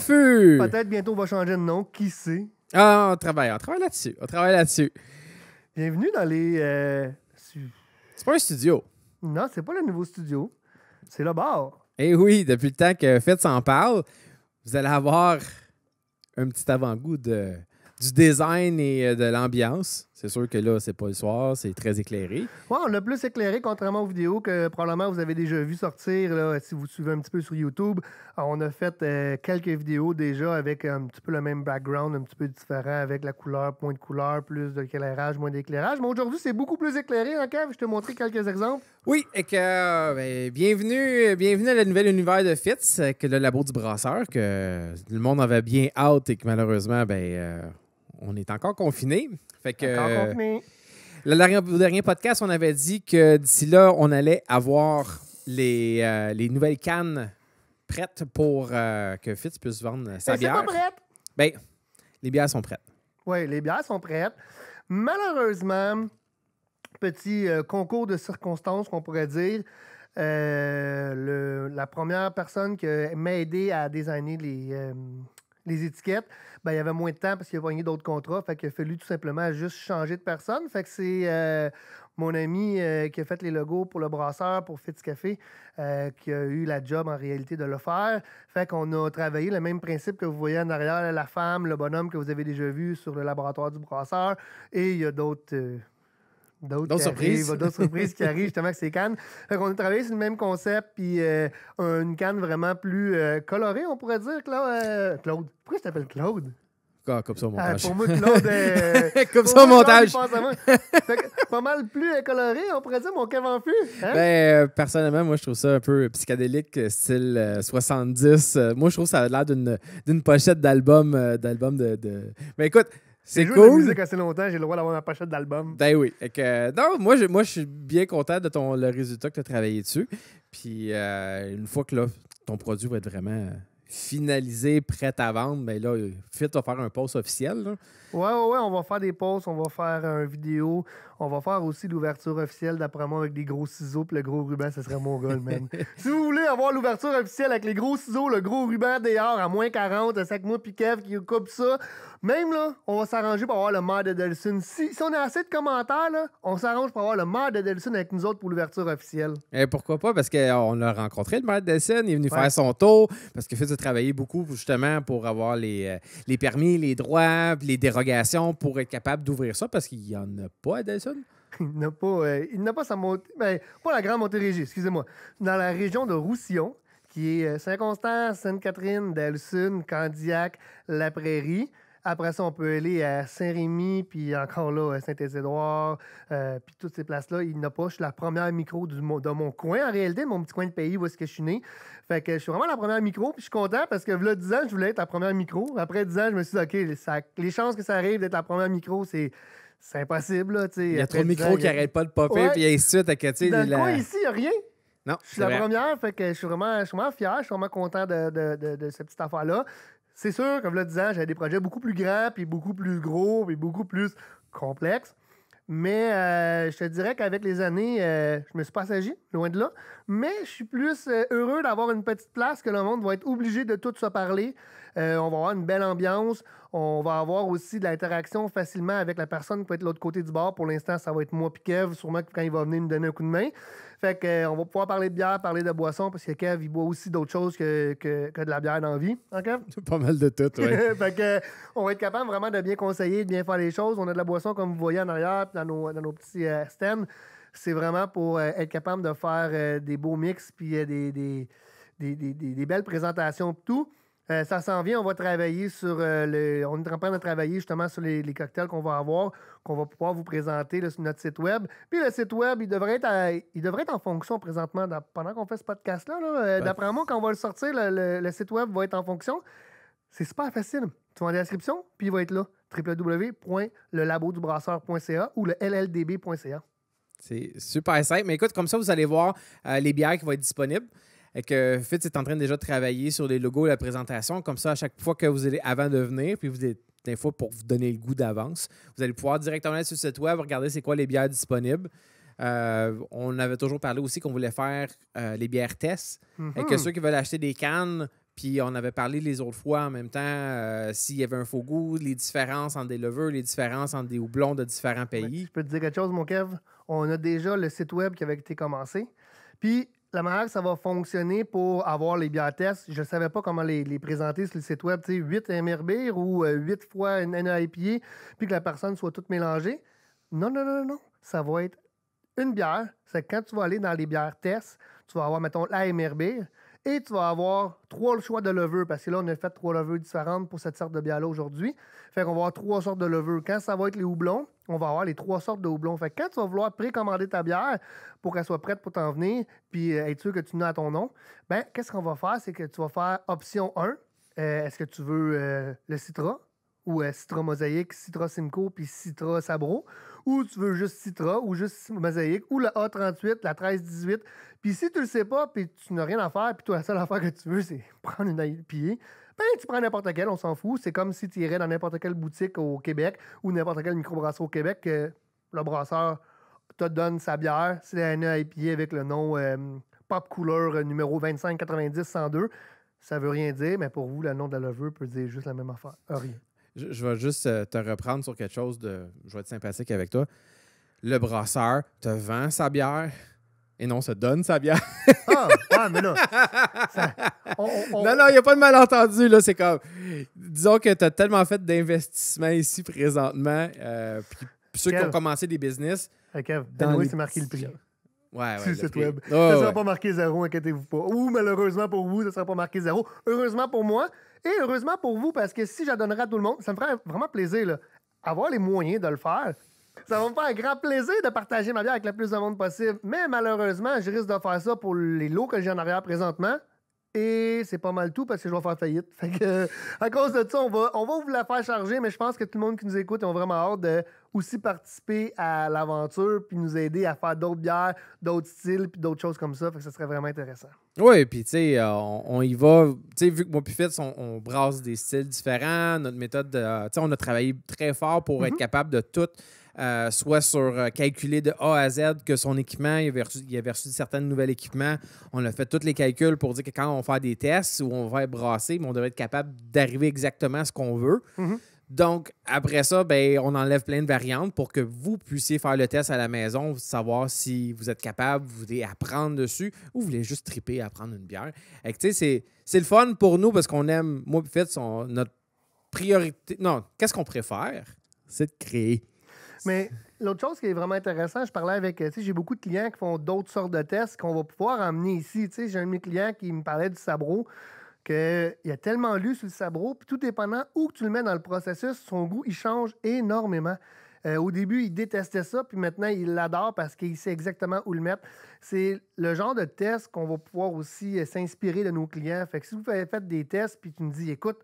Peut-être bientôt on va changer de nom, qui sait? Ah, on travaille, on travaille là-dessus. On travaille là-dessus. Bienvenue dans les. Euh, c'est pas un studio. Non, c'est pas le nouveau studio. C'est le bar. Eh oui, depuis le temps que Fitz s'en parle, vous allez avoir un petit avant-goût de, du design et euh, de l'ambiance. C'est sûr que là, c'est pas le soir, c'est très éclairé. Oui, on a plus éclairé, contrairement aux vidéos que probablement vous avez déjà vu sortir. Là, si vous suivez un petit peu sur YouTube, on a fait euh, quelques vidéos déjà avec un petit peu le même background, un petit peu différent, avec la couleur, moins de couleur, plus d'éclairage, moins d'éclairage. Mais aujourd'hui, c'est beaucoup plus éclairé en hein, je Je te montrer quelques exemples. Oui, et ben, bienvenue, bienvenue à la nouvelle univers de Fitz, que le labo du brasseur, que le monde avait bien hâte et que malheureusement, ben. Euh, on est encore confiné. Fait que, le, dernier, podcast, on avait dit que d'ici là, on allait avoir les, euh, nouvelles cannes prêtes pour euh, que Fitz puisse vendre sa Mais ben, c'est Pas prête. Ben, les bières sont prêtes. Oui, les bières sont prêtes. Malheureusement, petit euh, concours de circonstances qu'on pourrait dire, la première personne qui m'a aidé à designer les, les étiquettes, ben, il y avait moins de temps parce qu'il a gagné d'autres contrats. Fait qu'il a fallu tout simplement juste changer de personne. Fait que c'est euh, mon ami euh, qui a fait les logos pour le brasseur, pour Fitz Café, euh, qui a eu la job en réalité de le faire. Fait qu'on a travaillé le même principe que vous voyez en arrière, la femme, le bonhomme que vous avez déjà vu sur le laboratoire du brasseur. Et il y a d'autres D'autres surprises. D'autres surprises qui arrivent justement avec ces cannes. On qu'on a travaillé sur le même concept, puis euh, une canne vraiment plus euh, colorée, on pourrait dire, Claude. Euh, Claude. Pourquoi je t'appelle Claude? Ah, comme ça au ah, montage. pour moi, Claude. comme ça au montage. pas mal plus coloré, on pourrait dire, mon Kevin hein? Ben, personnellement, moi, je trouve ça un peu psychédélique, style 70. moi, je trouve ça a l'air d'une pochette d'album d'album de. Mais ben, écoute, c'est cool. J'ai joué de musique assez longtemps, j'ai le droit d'avoir ma pochette d'album. Ben oui. non, moi, je, moi, je suis bien content de ton, le résultat que tu as travaillé dessus. Puis, euh, une fois que ton produit va être vraiment finalisé, prêt à vendre, mais ben là, Fit va faire un post officiel. Là. Ouais, ouais, ouais, on va faire des posts, on va faire une vidéo, on va faire aussi l'ouverture officielle d'après moi avec des gros ciseaux puis le gros ruban, ce serait mon goal, man. si vous voulez avoir l'ouverture officielle avec les gros ciseaux, le gros ruban d'ailleurs, à moins 40, à avec moi puis Kev qui coupe ça, même là, on va s'arranger pour avoir le maire de Delson. Si, on a assez de commentaires, on s'arrange pour avoir le maire de Delsun avec nous autres pour l'ouverture officielle. Et eh, pourquoi pas? Parce qu'on a rencontré, le maire de Il est venu faire son tour parce qu'il fait de travailler beaucoup justement pour avoir les, euh, permis, les droits, les dérogations pour être capable d'ouvrir ça parce qu'il n'y en a pas à Delson. Il n'a pas, euh, pas sa montée. Ben, pas la Grande régie, excusez-moi. Dans la région de Roussillon, qui est euh, Saint-Constant, Sainte-Catherine, Delsun, Candiac, La Prairie. Après ça, on peut aller à Saint-Rémy, puis encore là, à euh, Saint-Édouard, euh, puis toutes ces places-là. Il n'a pas. Je suis la première micro du, de mon coin, en réalité, mon petit coin de pays où est-ce que je suis né. Fait que je suis vraiment la première micro, puis je suis content parce que, là, 10 ans, je voulais être la première micro. Après 10 ans, je me suis dit, OK, les chances que ça arrive d'être la première micro, c'est c'est impossible. Là, il y a trop de micros qui n'arrêtent pas de popper, puis ainsi de suite. Dans le coin ici, il n'y a rien. Non, je suis la première, fait que je suis vraiment, fier, je suis vraiment content de cette petite affaire-là. C'est sûr, comme le disant, j'avais des projets beaucoup plus grands, puis beaucoup plus gros, puis beaucoup plus complexes. Mais euh, je te dirais qu'avec les années, euh, je me suis pas loin de là. Mais je suis plus euh, heureux d'avoir une petite place que le monde va être obligé de tout se parler. Euh, on va avoir une belle ambiance. On va avoir aussi de l'interaction facilement avec la personne qui va être de l'autre côté du bar. Pour l'instant, ça va être moi et Kev, sûrement quand il va venir me donner un coup de main. Fait que, euh, on va pouvoir parler de bière, parler de boisson, parce que Kev, il boit aussi d'autres choses que, de la bière dans la vie. Hein, Pas mal de tout, oui. fait que, on va être capable vraiment de bien conseiller, de bien faire les choses. On a de la boisson, comme vous voyez en arrière, dans nos, petits euh, c'est vraiment pour euh, être capable de faire euh, des beaux mix puis euh, des, des, belles présentations tout. ça s'en vient, on va travailler sur le. On est en train de travailler justement sur les, cocktails qu'on va avoir, qu'on va pouvoir vous présenter sur notre site web. Puis le site web, il devrait être, il devrait être en fonction présentement pendant qu'on fait ce podcast-là. Ben, d'après moi, quand on va le sortir, le, site web va être en fonction. C'est super facile. Tu vas en description, puis il va être là. www.lelabodubrasseur.ca ou le lldb.ca. C'est super simple. Mais écoute, comme ça, vous allez voir euh, les bières qui vont être disponibles. Et que Fitz est en train déjà de travailler sur les logos et la présentation. Comme ça, à chaque fois que vous allez avant de venir, puis vous êtes fois pour vous donner le goût d'avance, vous allez pouvoir directement aller sur cette site web regarder c'est quoi les bières disponibles. Euh, on avait toujours parlé aussi qu'on voulait faire euh, les bières tests et que mm-hmm. ceux qui veulent acheter des cannes puis on avait parlé les autres fois en même temps euh, s'il y avait un faux goût, les différences entre des lovers, les différences entre des houblons de différents pays. je peux te dire quelque chose, mon Kev. On a déjà le site web qui avait été commencé. Puis la manière que ça va fonctionner pour avoir les bières tests, je ne savais pas comment les, présenter sur le site web. Tu sais, 8 MRB ou euh, huit 8 fois une NIPI, puis que la personne soit toute mélangée. Non, non, non, non. Ça va être une bière. C'est quand tu vas aller dans les bières tests, tu vas avoir, mettons, la et tu vas avoir trois choix de levure, parce que là, on a fait trois leveux différentes pour cette sorte de bière-là aujourd'hui. Fait qu'on va avoir trois sortes de leveux. Quand ça va être les houblons, on va avoir les trois sortes de houblons. Fait que quand tu vas vouloir précommander ta bière pour qu'elle soit prête pour t'en venir, puis euh, être sûr que tu n'as à ton nom, ben qu'est-ce qu'on va faire? C'est que tu vas faire option 1. Euh, est-ce que tu veux euh, le citra? ou euh, Citra Mosaïque, Citra Simco, puis Citra Sabro, ou tu veux juste Citra ou juste Mosaïque, ou la A38, la 1318. Puis si tu le sais pas, puis tu n'as rien à faire, puis toi, la seule affaire que tu veux, c'est prendre une IPA, pied, ben tu prends n'importe quelle, on s'en fout. C'est comme si tu irais dans n'importe quelle boutique au Québec ou n'importe quel microbrasserie au Québec que le brasseur te donne sa bière, c'est une IPA avec le nom euh, Pop euh, numéro 2590 102. Ça veut rien dire, mais pour vous, le nom de la levure peut dire juste la même affaire. Rien je, vais juste euh, te reprendre sur quelque chose de. Je vais être sympathique avec toi. Le brasseur te vend sa bière et non se donne sa bière. ah, mais là. Non, non, il n'y a pas de malentendu. là. C'est comme. Disons que tu as tellement fait d'investissements ici présentement. Euh, puis ceux qui ont commencé des business. Ok, euh, dans oui, c'est marqué le prix. Ouais, ouais, sur le web. Oh, ça ne sera pas marqué zéro, inquiétez-vous pas. Ou malheureusement pour vous, ça ne sera pas marqué zéro. Heureusement pour moi, et heureusement pour vous, parce que si la donnerais à tout le monde, ça me ferait vraiment plaisir, là, avoir les moyens de le faire. Ça va me faire un grand plaisir de partager ma bière avec le plus de monde possible. Mais malheureusement, je risque de faire ça pour les lots que j'ai en arrière présentement. Et c'est pas mal tout parce que je vais faire faillite. Fait que, à cause de ça, on va, vous la faire charger, mais je pense que tout le monde qui nous écoute ont vraiment hâte de aussi participer à l'aventure puis nous aider à faire d'autres bières, d'autres styles puis d'autres choses comme ça. Fait que ça serait vraiment intéressant. Oui, puis tu sais, euh, on, y va. Tu sais, vu que moi puis on, brasse des styles différents, notre méthode, tu sais, on a travaillé très fort pour être mm-hmm. capable de tout, euh, soit sur euh, calculer de A à Z que son équipement, il avait, reçu, il certains nouveaux équipements. On a fait tous les calculs pour dire que quand on fait des tests ou on va brasser, ben, on devrait être capable d'arriver exactement à ce qu'on veut. Mm-hmm. Donc, après ça, ben, on enlève plein de variantes pour que vous puissiez faire le test à la maison, savoir si vous êtes capable, vous voulez apprendre dessus ou vous voulez juste triper à prendre une bière. C'est le fun pour nous parce qu'on aime, moi, Fitz, fait, notre priorité. Non, qu'est-ce qu'on préfère? C'est de créer. Mais l'autre chose qui est vraiment intéressant, je parlais avec, euh, j'ai beaucoup de clients qui font d'autres sortes de tests qu'on va pouvoir amener ici. j'ai un de mes clients qui me parlait du sabreau qu'il a tellement lu sur le sabreau, puis tout dépendant où tu le mets dans le processus, son goût, il change énormément. Euh, au début, il détestait ça, puis maintenant, il l'adore parce qu'il sait exactement où le mettre. C'est le genre de test qu'on va pouvoir aussi euh, s'inspirer de nos clients. Fait que si vous faites des tests, puis tu me dis, écoute,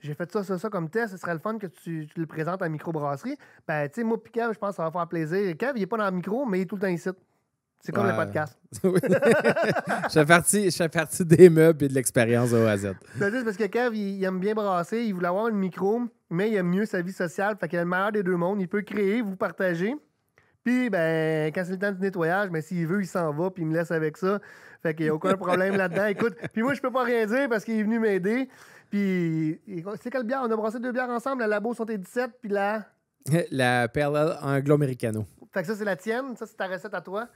j'ai fait ça, ça, ça comme test, ce serait le fun que tu, le présentes à la microbrasserie. Ben, tu sais, moi, puis je pense que ça va faire plaisir. Kev, il n'est pas dans le micro, mais il est tout le temps ici. C'est comme le podcast. je, fais partie, je partie des meubles et de l'expérience au hasard C'est juste parce que Kev, il, aime bien brasser, il voulait avoir une micro, mais il aime mieux sa vie sociale. Fait qu'il a le meilleur des deux mondes. Il peut créer, vous partager. Puis, ben, quand c'est le temps du nettoyage, ben, s'il veut, il s'en va, puis il me laisse avec ça. Fait qu'il n'y a aucun problème là-dedans. Écoute, puis moi, je peux pas rien dire parce qu'il est venu m'aider. Puis, c'est quelle bière? On a brassé deux bières ensemble, la Labo Santé 17, puis la... La Perle Anglo-Americano. Fait que ça, c'est la tienne. Ça, c'est ta recette à toi.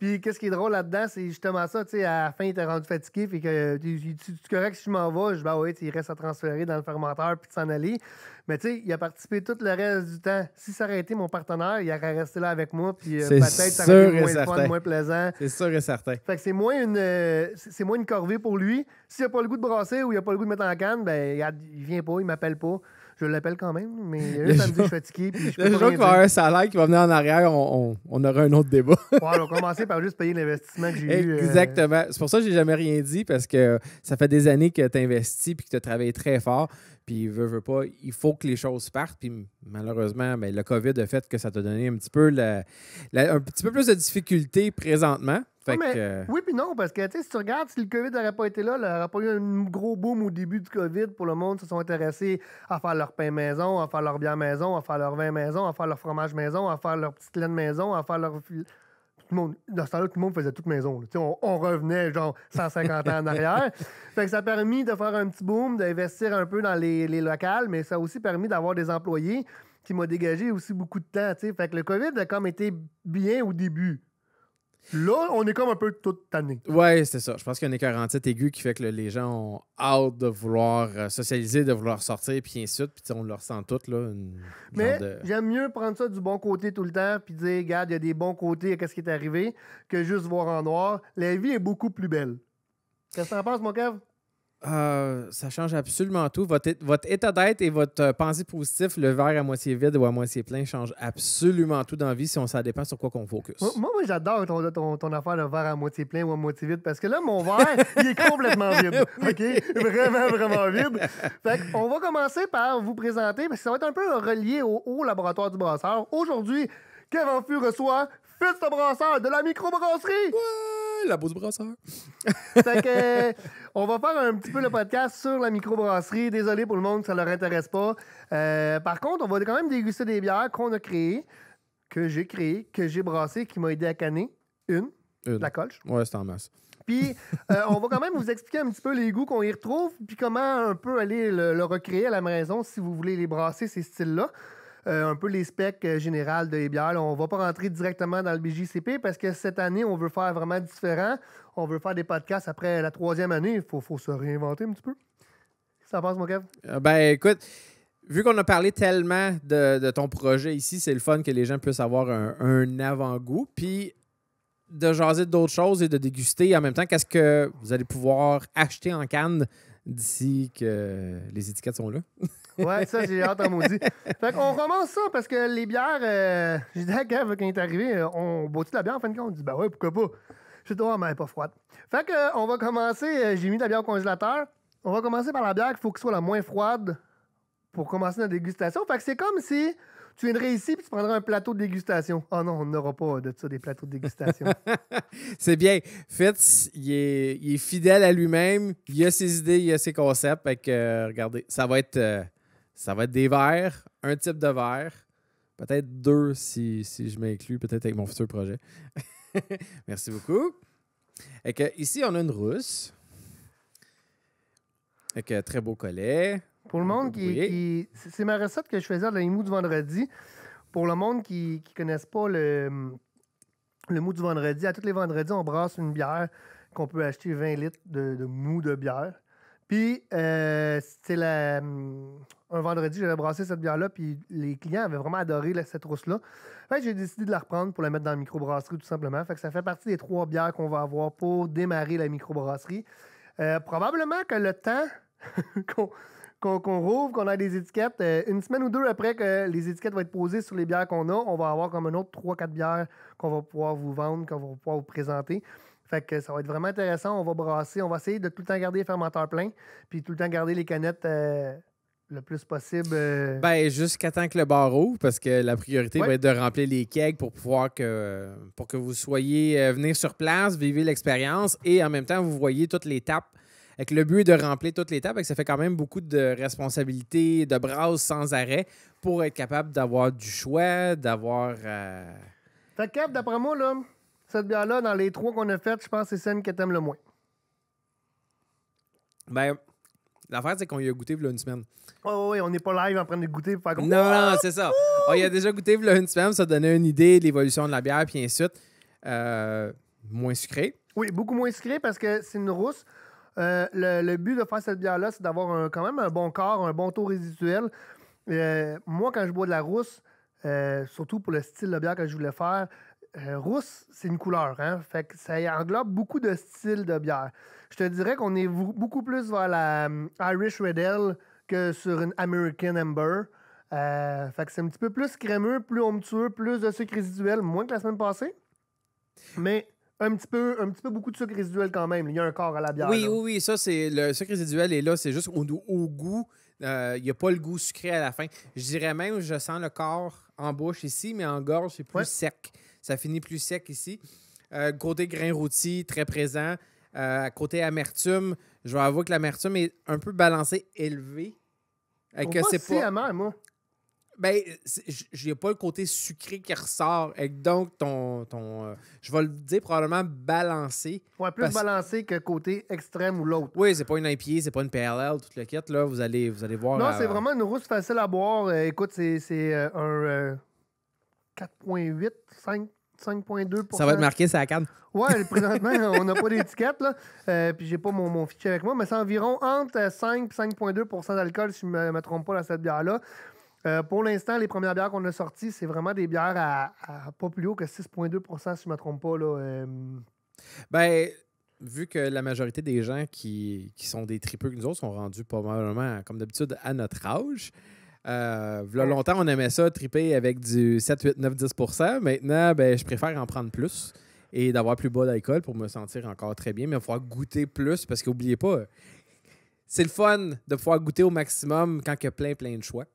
Puis qu'est-ce qui est drôle là-dedans, c'est justement ça, tu sais, à la fin, il t'a rendu fatigué, puis que tu, te correct si je m'en vais, je ben ouais, il reste à transférer dans le fermenteur puis de s'en aller. Mais tu sais, il a participé tout le reste du temps. Si ça aurait été mon partenaire, il aurait resté là avec moi, puis euh, peut-être ça aurait été moins moins plaisant. C'est sûr et certain. Fait que c'est moins une euh, c'est moins une corvée pour lui. S'il n'a pas le goût de brasser ou il n'a pas le goût de mettre en canne, ben il vient pas, il m'appelle pas. Je l'appelle quand même, mais il samedi, je suis fatigué. Puis je le jour qu'il va avoir un salaire qui va venir en arrière, on, on, aura un autre débat. on va commencer par juste payer l'investissement que j'ai eu. Euh. Exactement. C'est pour ça que je n'ai jamais rien dit, parce que ça fait des années que tu investis et que tu as travaillé très fort puis veut, pas, il faut que les choses partent. Puis malheureusement, ben, le COVID a fait que ça t'a donné un petit peu un petit peu plus de difficultés présentement. Fait euh, Oui, puis non, parce que si tu regardes, si le COVID n'aurait pas été là, il n'aurait pas eu un gros boom au début du COVID pour le monde ils se sont intéressés à faire leur pain maison, à faire leur bière maison, à faire leur vin maison, à faire leur fromage maison, à faire leur petite laine maison, à faire leur dans ce temps-là, tout le monde faisait toute maison. On, revenait genre 150 ans en arrière. Fait que ça a permis de faire un petit boom, d'investir un peu dans les, locales, mais ça a aussi permis d'avoir des employés qui m'ont dégagé aussi beaucoup de temps. Fait que le COVID a comme été bien au début. Là, on est comme un peu toute tanné. Ouais, c'est ça. Je pense qu'il y a une écœurantite aiguë qui fait que les gens ont hâte de vouloir euh, socialiser, de vouloir sortir, puis ainsi Puis on le ressent tout. Là, Mais j'aime mieux prendre ça du bon côté tout le temps, puis dire, regarde, il y a des bons côtés, qu'est-ce qui est arrivé, que juste voir en noir. La vie est beaucoup plus belle. Qu'est-ce que en penses, mon cave? Ah, ça change absolument tout. Votre, état d'être et votre euh, pensée positive, le verre à moitié vide ou à moitié plein, change absolument tout dans la vie si on, ça dépend sur quoi qu'on focus. Moi, moi j'adore ton, affaire de verre à moitié plein ou à moitié vide parce que là, mon verre, il est complètement vide. OK? Vraiment, vraiment vide. on va commencer par vous présenter parce que ça va être un peu relié au, laboratoire du brasseur. Aujourd'hui, Kevin Fu reçoit Fils de brasseur de la microbrasserie la bouse brasseur. on va faire un petit peu le podcast sur la microbrasserie. Désolé pour le monde, ça ne leur intéresse pas. Euh, par contre, on va quand même déguster des bières qu'on a créées, que j'ai créées, que j'ai brassées, qui m'a aidé à canner. Une, la colche. Ouais, c'est en masse. Puis, euh, on va quand même vous expliquer un petit peu les goûts qu'on y retrouve, puis comment un peu aller le recréer à la maison si vous voulez les brasser, ces styles-là. Euh, un peu les specs euh, générales de les on va pas rentrer directement dans le BJCP parce que cette année, on veut faire vraiment différent. On veut faire des podcasts après la troisième année. Il faut, se réinventer un petit peu. Ça passe, mon Kev? Euh, ben, écoute vu qu'on a parlé tellement de, ton projet ici, c'est le fun que les gens puissent avoir un, avant-goût. Puis de jaser d'autres choses et de déguster en même temps. Qu'est-ce que vous allez pouvoir acheter en canne d'ici que les étiquettes sont là? Ouais, ça, j'ai hâte à maudit. Fait qu'on commence ça parce que les bières, euh, j'ai dit à Kev, quand il est arrivé, euh, on boit-tu de la bière en fin de compte? On dit, ben ouais, pourquoi pas? Je dis, oh, mais elle est pas froide. Fait qu'on euh, on va commencer, j'ai mis de la bière au congélateur. On va commencer par la bière qu'il faut qu'elle soit la moins froide pour commencer la dégustation. Fait que c'est comme si tu viendrais ici et tu prendrais un plateau de dégustation. Ah oh non, on n'aura pas de ça, des plateaux de dégustation. c'est bien. Fitz, il est, fidèle à lui-même. Il a ses idées, il a ses concepts. Fait que, regardez, ça va être. Ça va être des verres, un type de verre, peut-être deux si, je m'inclus, peut-être avec mon futur projet. Merci beaucoup. Et que, ici, on a une rousse. Et que très beau collet. Pour le monde qui. c'est ma recette que je faisais à la mou du vendredi. Pour le monde qui ne connaisse pas le, le mou du vendredi, à tous les vendredis, on brasse une bière qu'on peut acheter 20 litres de, de de bière. Puis, euh, hum, un vendredi, j'avais brassé cette bière-là, puis les clients avaient vraiment adoré cette rousse-là. j'ai décidé de la reprendre pour la mettre dans la microbrasserie, tout simplement. Fait que ça fait partie des trois bières qu'on va avoir pour démarrer la microbrasserie. Euh, probablement que le temps qu'on rouvre, qu'on a des étiquettes, euh, une semaine ou deux après que les étiquettes vont être posées sur les bières qu'on a, on va avoir comme un autre 3-4 bières qu'on va pouvoir vous vendre, qu'on va pouvoir vous présenter. Fait que ça va être vraiment intéressant. On va brasser. On va essayer de tout le temps garder les fermenteurs pleins, puis tout le temps garder les canettes euh, le plus possible. Euh, ben, jusqu'à temps que le bar parce que la priorité va être de remplir les kegs pour pouvoir que, pour que vous soyez euh, venir sur place, vivez l'expérience et en même temps, vous voyez toutes les étapes Avec le but est de remplir toutes les étapes ça fait quand même beaucoup de responsabilités, de brasses sans arrêt pour être capable d'avoir du choix, d'avoir. Fait capable d'après moi, là, cette bière-là, dans les trois qu'on a faites, je pense que c'est celle que t'aimes le moins. Ben, l'affaire, c'est qu'on y a goûté il une semaine. Oh, oui, on n'est pas live en train de goûter pour faire Non, non, c'est ça. On y a déjà goûté il une semaine, ça donnait une idée de l'évolution de la bière, puis ensuite euh, moins sucré. Oui, beaucoup moins sucré parce que c'est une rousse. Euh, le, but de faire cette bière-là, c'est d'avoir quand même un bon corps, un bon taux résiduel. Euh, moi, quand je bois de la rousse, surtout pour le style de bière que je voulais faire, euh, rousse, c'est une couleur. Hein. Fait que ça englobe beaucoup de styles de bière. Je te dirais qu'on est beaucoup plus vers la euh, Irish Red Ale que sur une American Amber. Euh, c'est un petit peu plus crémeux, plus onctueux, plus de sucre résiduel, moins que la semaine passée. Mais un petit peu, un petit peu beaucoup de sucre résiduel quand même. Il y a un corps à la bière. Oui, oui, oui. Ça, c'est le sucre résiduel est là. C'est juste au, goût. Il n'y a pas le goût sucré à la fin. Je dirais même, je sens le corps en bouche ici, mais en gorge, c'est plus sec. Ça finit plus sec ici. Euh, côté grain rôti, très présent. Euh, côté amertume, je vais avouer que l'amertume est un peu balancée, élevée. et euh, que c'est pas. moi. Ben, j'ai pas le côté sucré qui ressort. Et donc, ton. ton je vais le dire probablement balancé. Ouais, plus balancé que côté extrême ou l'autre. Oui, c'est pas une IPA, c'est pas une PLL, toute la quête, là. Vous allez, vous allez voir. Non, c'est vraiment une rousse facile à boire. écoute, c'est un 4.8, 5.2 Ça va être marqué, c'est la canne. Ouais, présentement, on n'a pas d'étiquette, là. Euh, puis j'ai pas mon, fichier avec moi, mais c'est environ entre 5 et 5.2 d'alcool, si je ne me, trompe pas, dans cette bière-là. Euh, pour l'instant, les premières bières qu'on a sorties, c'est vraiment des bières à, pas plus haut que 6,2 si je ne me trompe pas. Là, euh. Ben, vu que la majorité des gens qui, qui sont des tripeux que nous autres sont rendus probablement, comme d'habitude, à notre âge, euh, longtemps, on aimait ça, triper avec du 7, 8, 9, 10 Maintenant, ben, je préfère en prendre plus et d'avoir plus bas d'alcool pour me sentir encore très bien. Mais il goûter plus parce qu'oubliez pas, c'est le fun de pouvoir goûter au maximum quand il y a plein, plein de choix.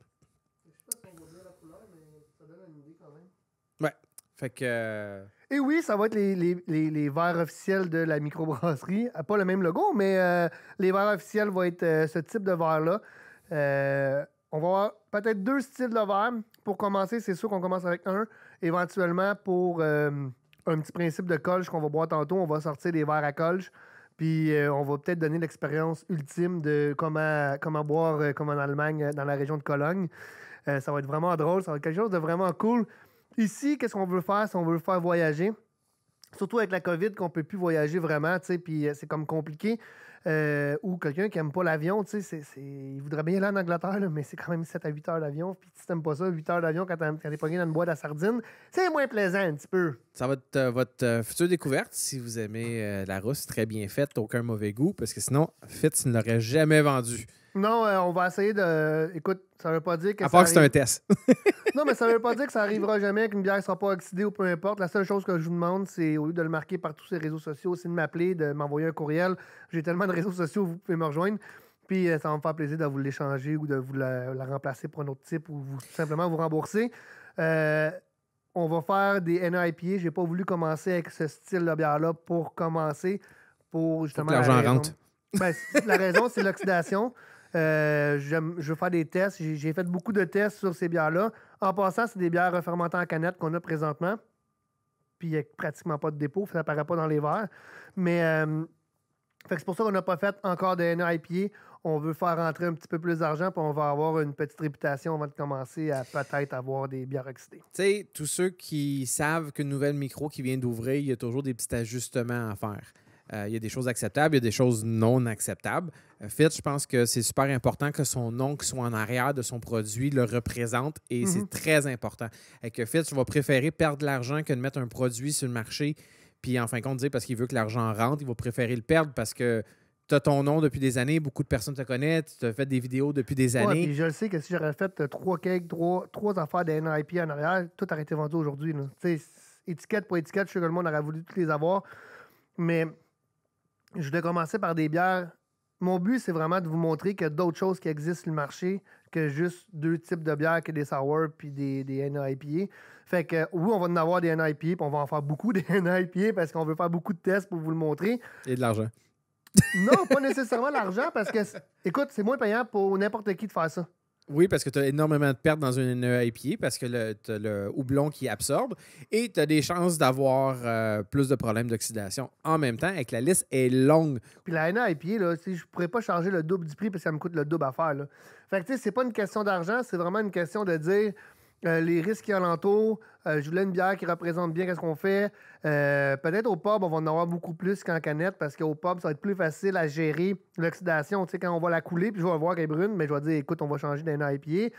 Ouais. Fait que. Euh, et oui, ça va être les, les, verres officiels de la microbrasserie. Euh, pas le même logo, mais euh, les verres officiels vont être ce type de verre-là. Euh, on va avoir peut-être deux styles de verre. Pour commencer, c'est sûr qu'on commence avec un. Éventuellement, pour euh, un petit principe de colge qu'on va boire tantôt, on va sortir des verres à colge. Puis euh, on va peut-être donner l'expérience ultime de comment, comment boire euh, comme en Allemagne, dans la région de Cologne. ça va être vraiment drôle, ça va être quelque chose de vraiment cool. Ici, qu'est-ce qu'on veut faire si on veut faire voyager? surtout avec la COVID, qu'on peut plus voyager vraiment, tu puis euh, c'est comme compliqué. Euh, ou quelqu'un qui aime pas l'avion, tu il voudrait bien aller en Angleterre, mais c'est quand même 7 à 8 heures d'avion. Puis si t'aimes pas ça, 8 heures d'avion quand t'es pogné dans une boîte à sardine, c'est moins plaisant un petit peu. Ça va être euh, votre future découverte. Si vous aimez la rousse, très bien faite, aucun mauvais goût, parce que sinon, Fitz ne l'aurait jamais vendu. Non, euh, on va essayer de. Écoute, ça veut pas dire que. À part que c'est un test. non, mais ça ne veut pas dire que ça arrivera jamais, qu'une bière ne sera pas oxydée ou peu importe. La seule chose que je vous demande, c'est, au lieu de le marquer par tous ces réseaux sociaux, c'est de m'appeler, de m'envoyer un courriel. J'ai tellement de réseaux sociaux, vous pouvez me rejoindre. Puis euh, ça va me faire plaisir de vous l'échanger ou de vous la, remplacer pour un autre type ou vous, simplement vous rembourser. Euh, on va faire des NIPA. J'ai pas voulu commencer avec ce style de bière-là pour commencer, pour justement. l'argent la rentre. Ben, la raison, c'est l'oxydation. Euh, je veux faire des tests. J'ai fait beaucoup de tests sur ces bières-là. En passant, c'est des bières refermentées en canette qu'on a présentement. Puis il n'y a pratiquement pas de dépôt. Ça n'apparaît pas dans les verres. Mais euh, c'est pour ça qu'on n'a pas fait encore de NIP. On veut faire rentrer un petit peu plus d'argent, puis on va avoir une petite réputation On va commencer à peut-être avoir des bières oxydées. Tu sais, tous ceux qui savent qu'une nouvelle micro qui vient d'ouvrir, il y a toujours des petits ajustements à faire. Euh, il y a des choses acceptables, il y a des choses non acceptables. Euh, Fitch, je pense que c'est super important que son nom soit en arrière de son produit le représente et c'est mhm. très important. Et que Fitch va préférer perdre de l'argent que de mettre un produit sur le marché puis en fin de compte dire parce qu'il veut que l'argent rentre, il va préférer le perdre parce que tu as ton nom depuis des années, beaucoup de personnes te connaissent, tu as fait des vidéos depuis des années. je sais que si j'avais fait euh, trois cakes, trois, trois affaires de en arrière, tout aurait été vendu aujourd'hui. Étiquette pour étiquette, je sais que le monde aurait voulu toutes les avoir, mais je vais commencer par des bières. Mon but, c'est vraiment de vous montrer qu'il y a d'autres choses qui existent sur le marché que juste deux types de bières, que des sour puis des, des NIPA. Fait que oui, on va en avoir des NIPA, puis on va en faire beaucoup des NIPA parce qu'on veut faire beaucoup de tests pour vous le montrer. Et de l'argent. non, pas nécessairement l'argent parce que, écoute, c'est moins payant pour n'importe qui de faire ça. Oui, parce que tu as énormément de pertes dans une e IPA parce que tu as le houblon qui absorbe et tu as des chances d'avoir euh, plus de problèmes d'oxydation en même temps et que la liste est longue. Puis la NA IPA, là, je pourrais pas changer le double du prix parce que ça me coûte le double à faire. Fait que tu sais, c'est pas une question d'argent, c'est vraiment une question de dire euh, les risques qui alentour. Euh, je voulais une bière qui représente bien ce qu'on fait. Euh, peut-être au pub, on va en avoir beaucoup plus qu'en canette parce qu'au pub, ça va être plus facile à gérer l'oxydation. Tu sais, quand on va la couler, puis je vais voir qu'elle est brune, mais je vais dire, écoute, on va changer d'un à pied.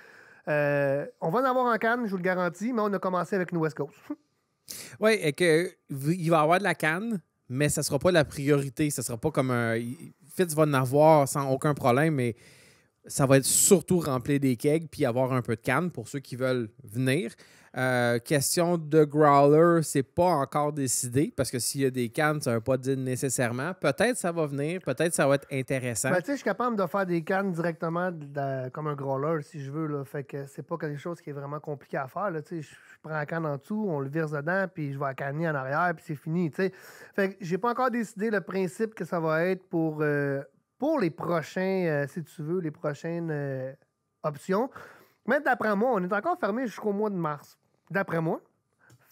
on va en avoir en canne, je vous le garantis, mais on a commencé avec une West Coast. oui, et que il va y avoir de la canne, mais ça sera pas la priorité. Ça sera pas comme un. Fitz va en avoir sans aucun problème, mais ça va être surtout remplir des kegs puis avoir un peu de canne pour ceux qui veulent venir. Euh, question de growler, c'est pas encore décidé parce que s'il y a des cannes, ça veut pas dire nécessairement. Peut-être ça va venir, peut-être ça va être intéressant. Ben, je suis capable de faire des cannes directement comme un growler si je veux. Là. Fait que c'est pas quelque chose qui est vraiment compliqué à faire. Je prends la canne en dessous, on le vire dedans, puis je vais la canner en arrière, puis c'est fini. Fait j'ai pas encore décidé le principe que ça va être pour, euh, pour les prochains, euh, si tu veux, les prochaines euh, options. Mais d'après moi, on est encore fermé jusqu'au mois de mars. D'après moi.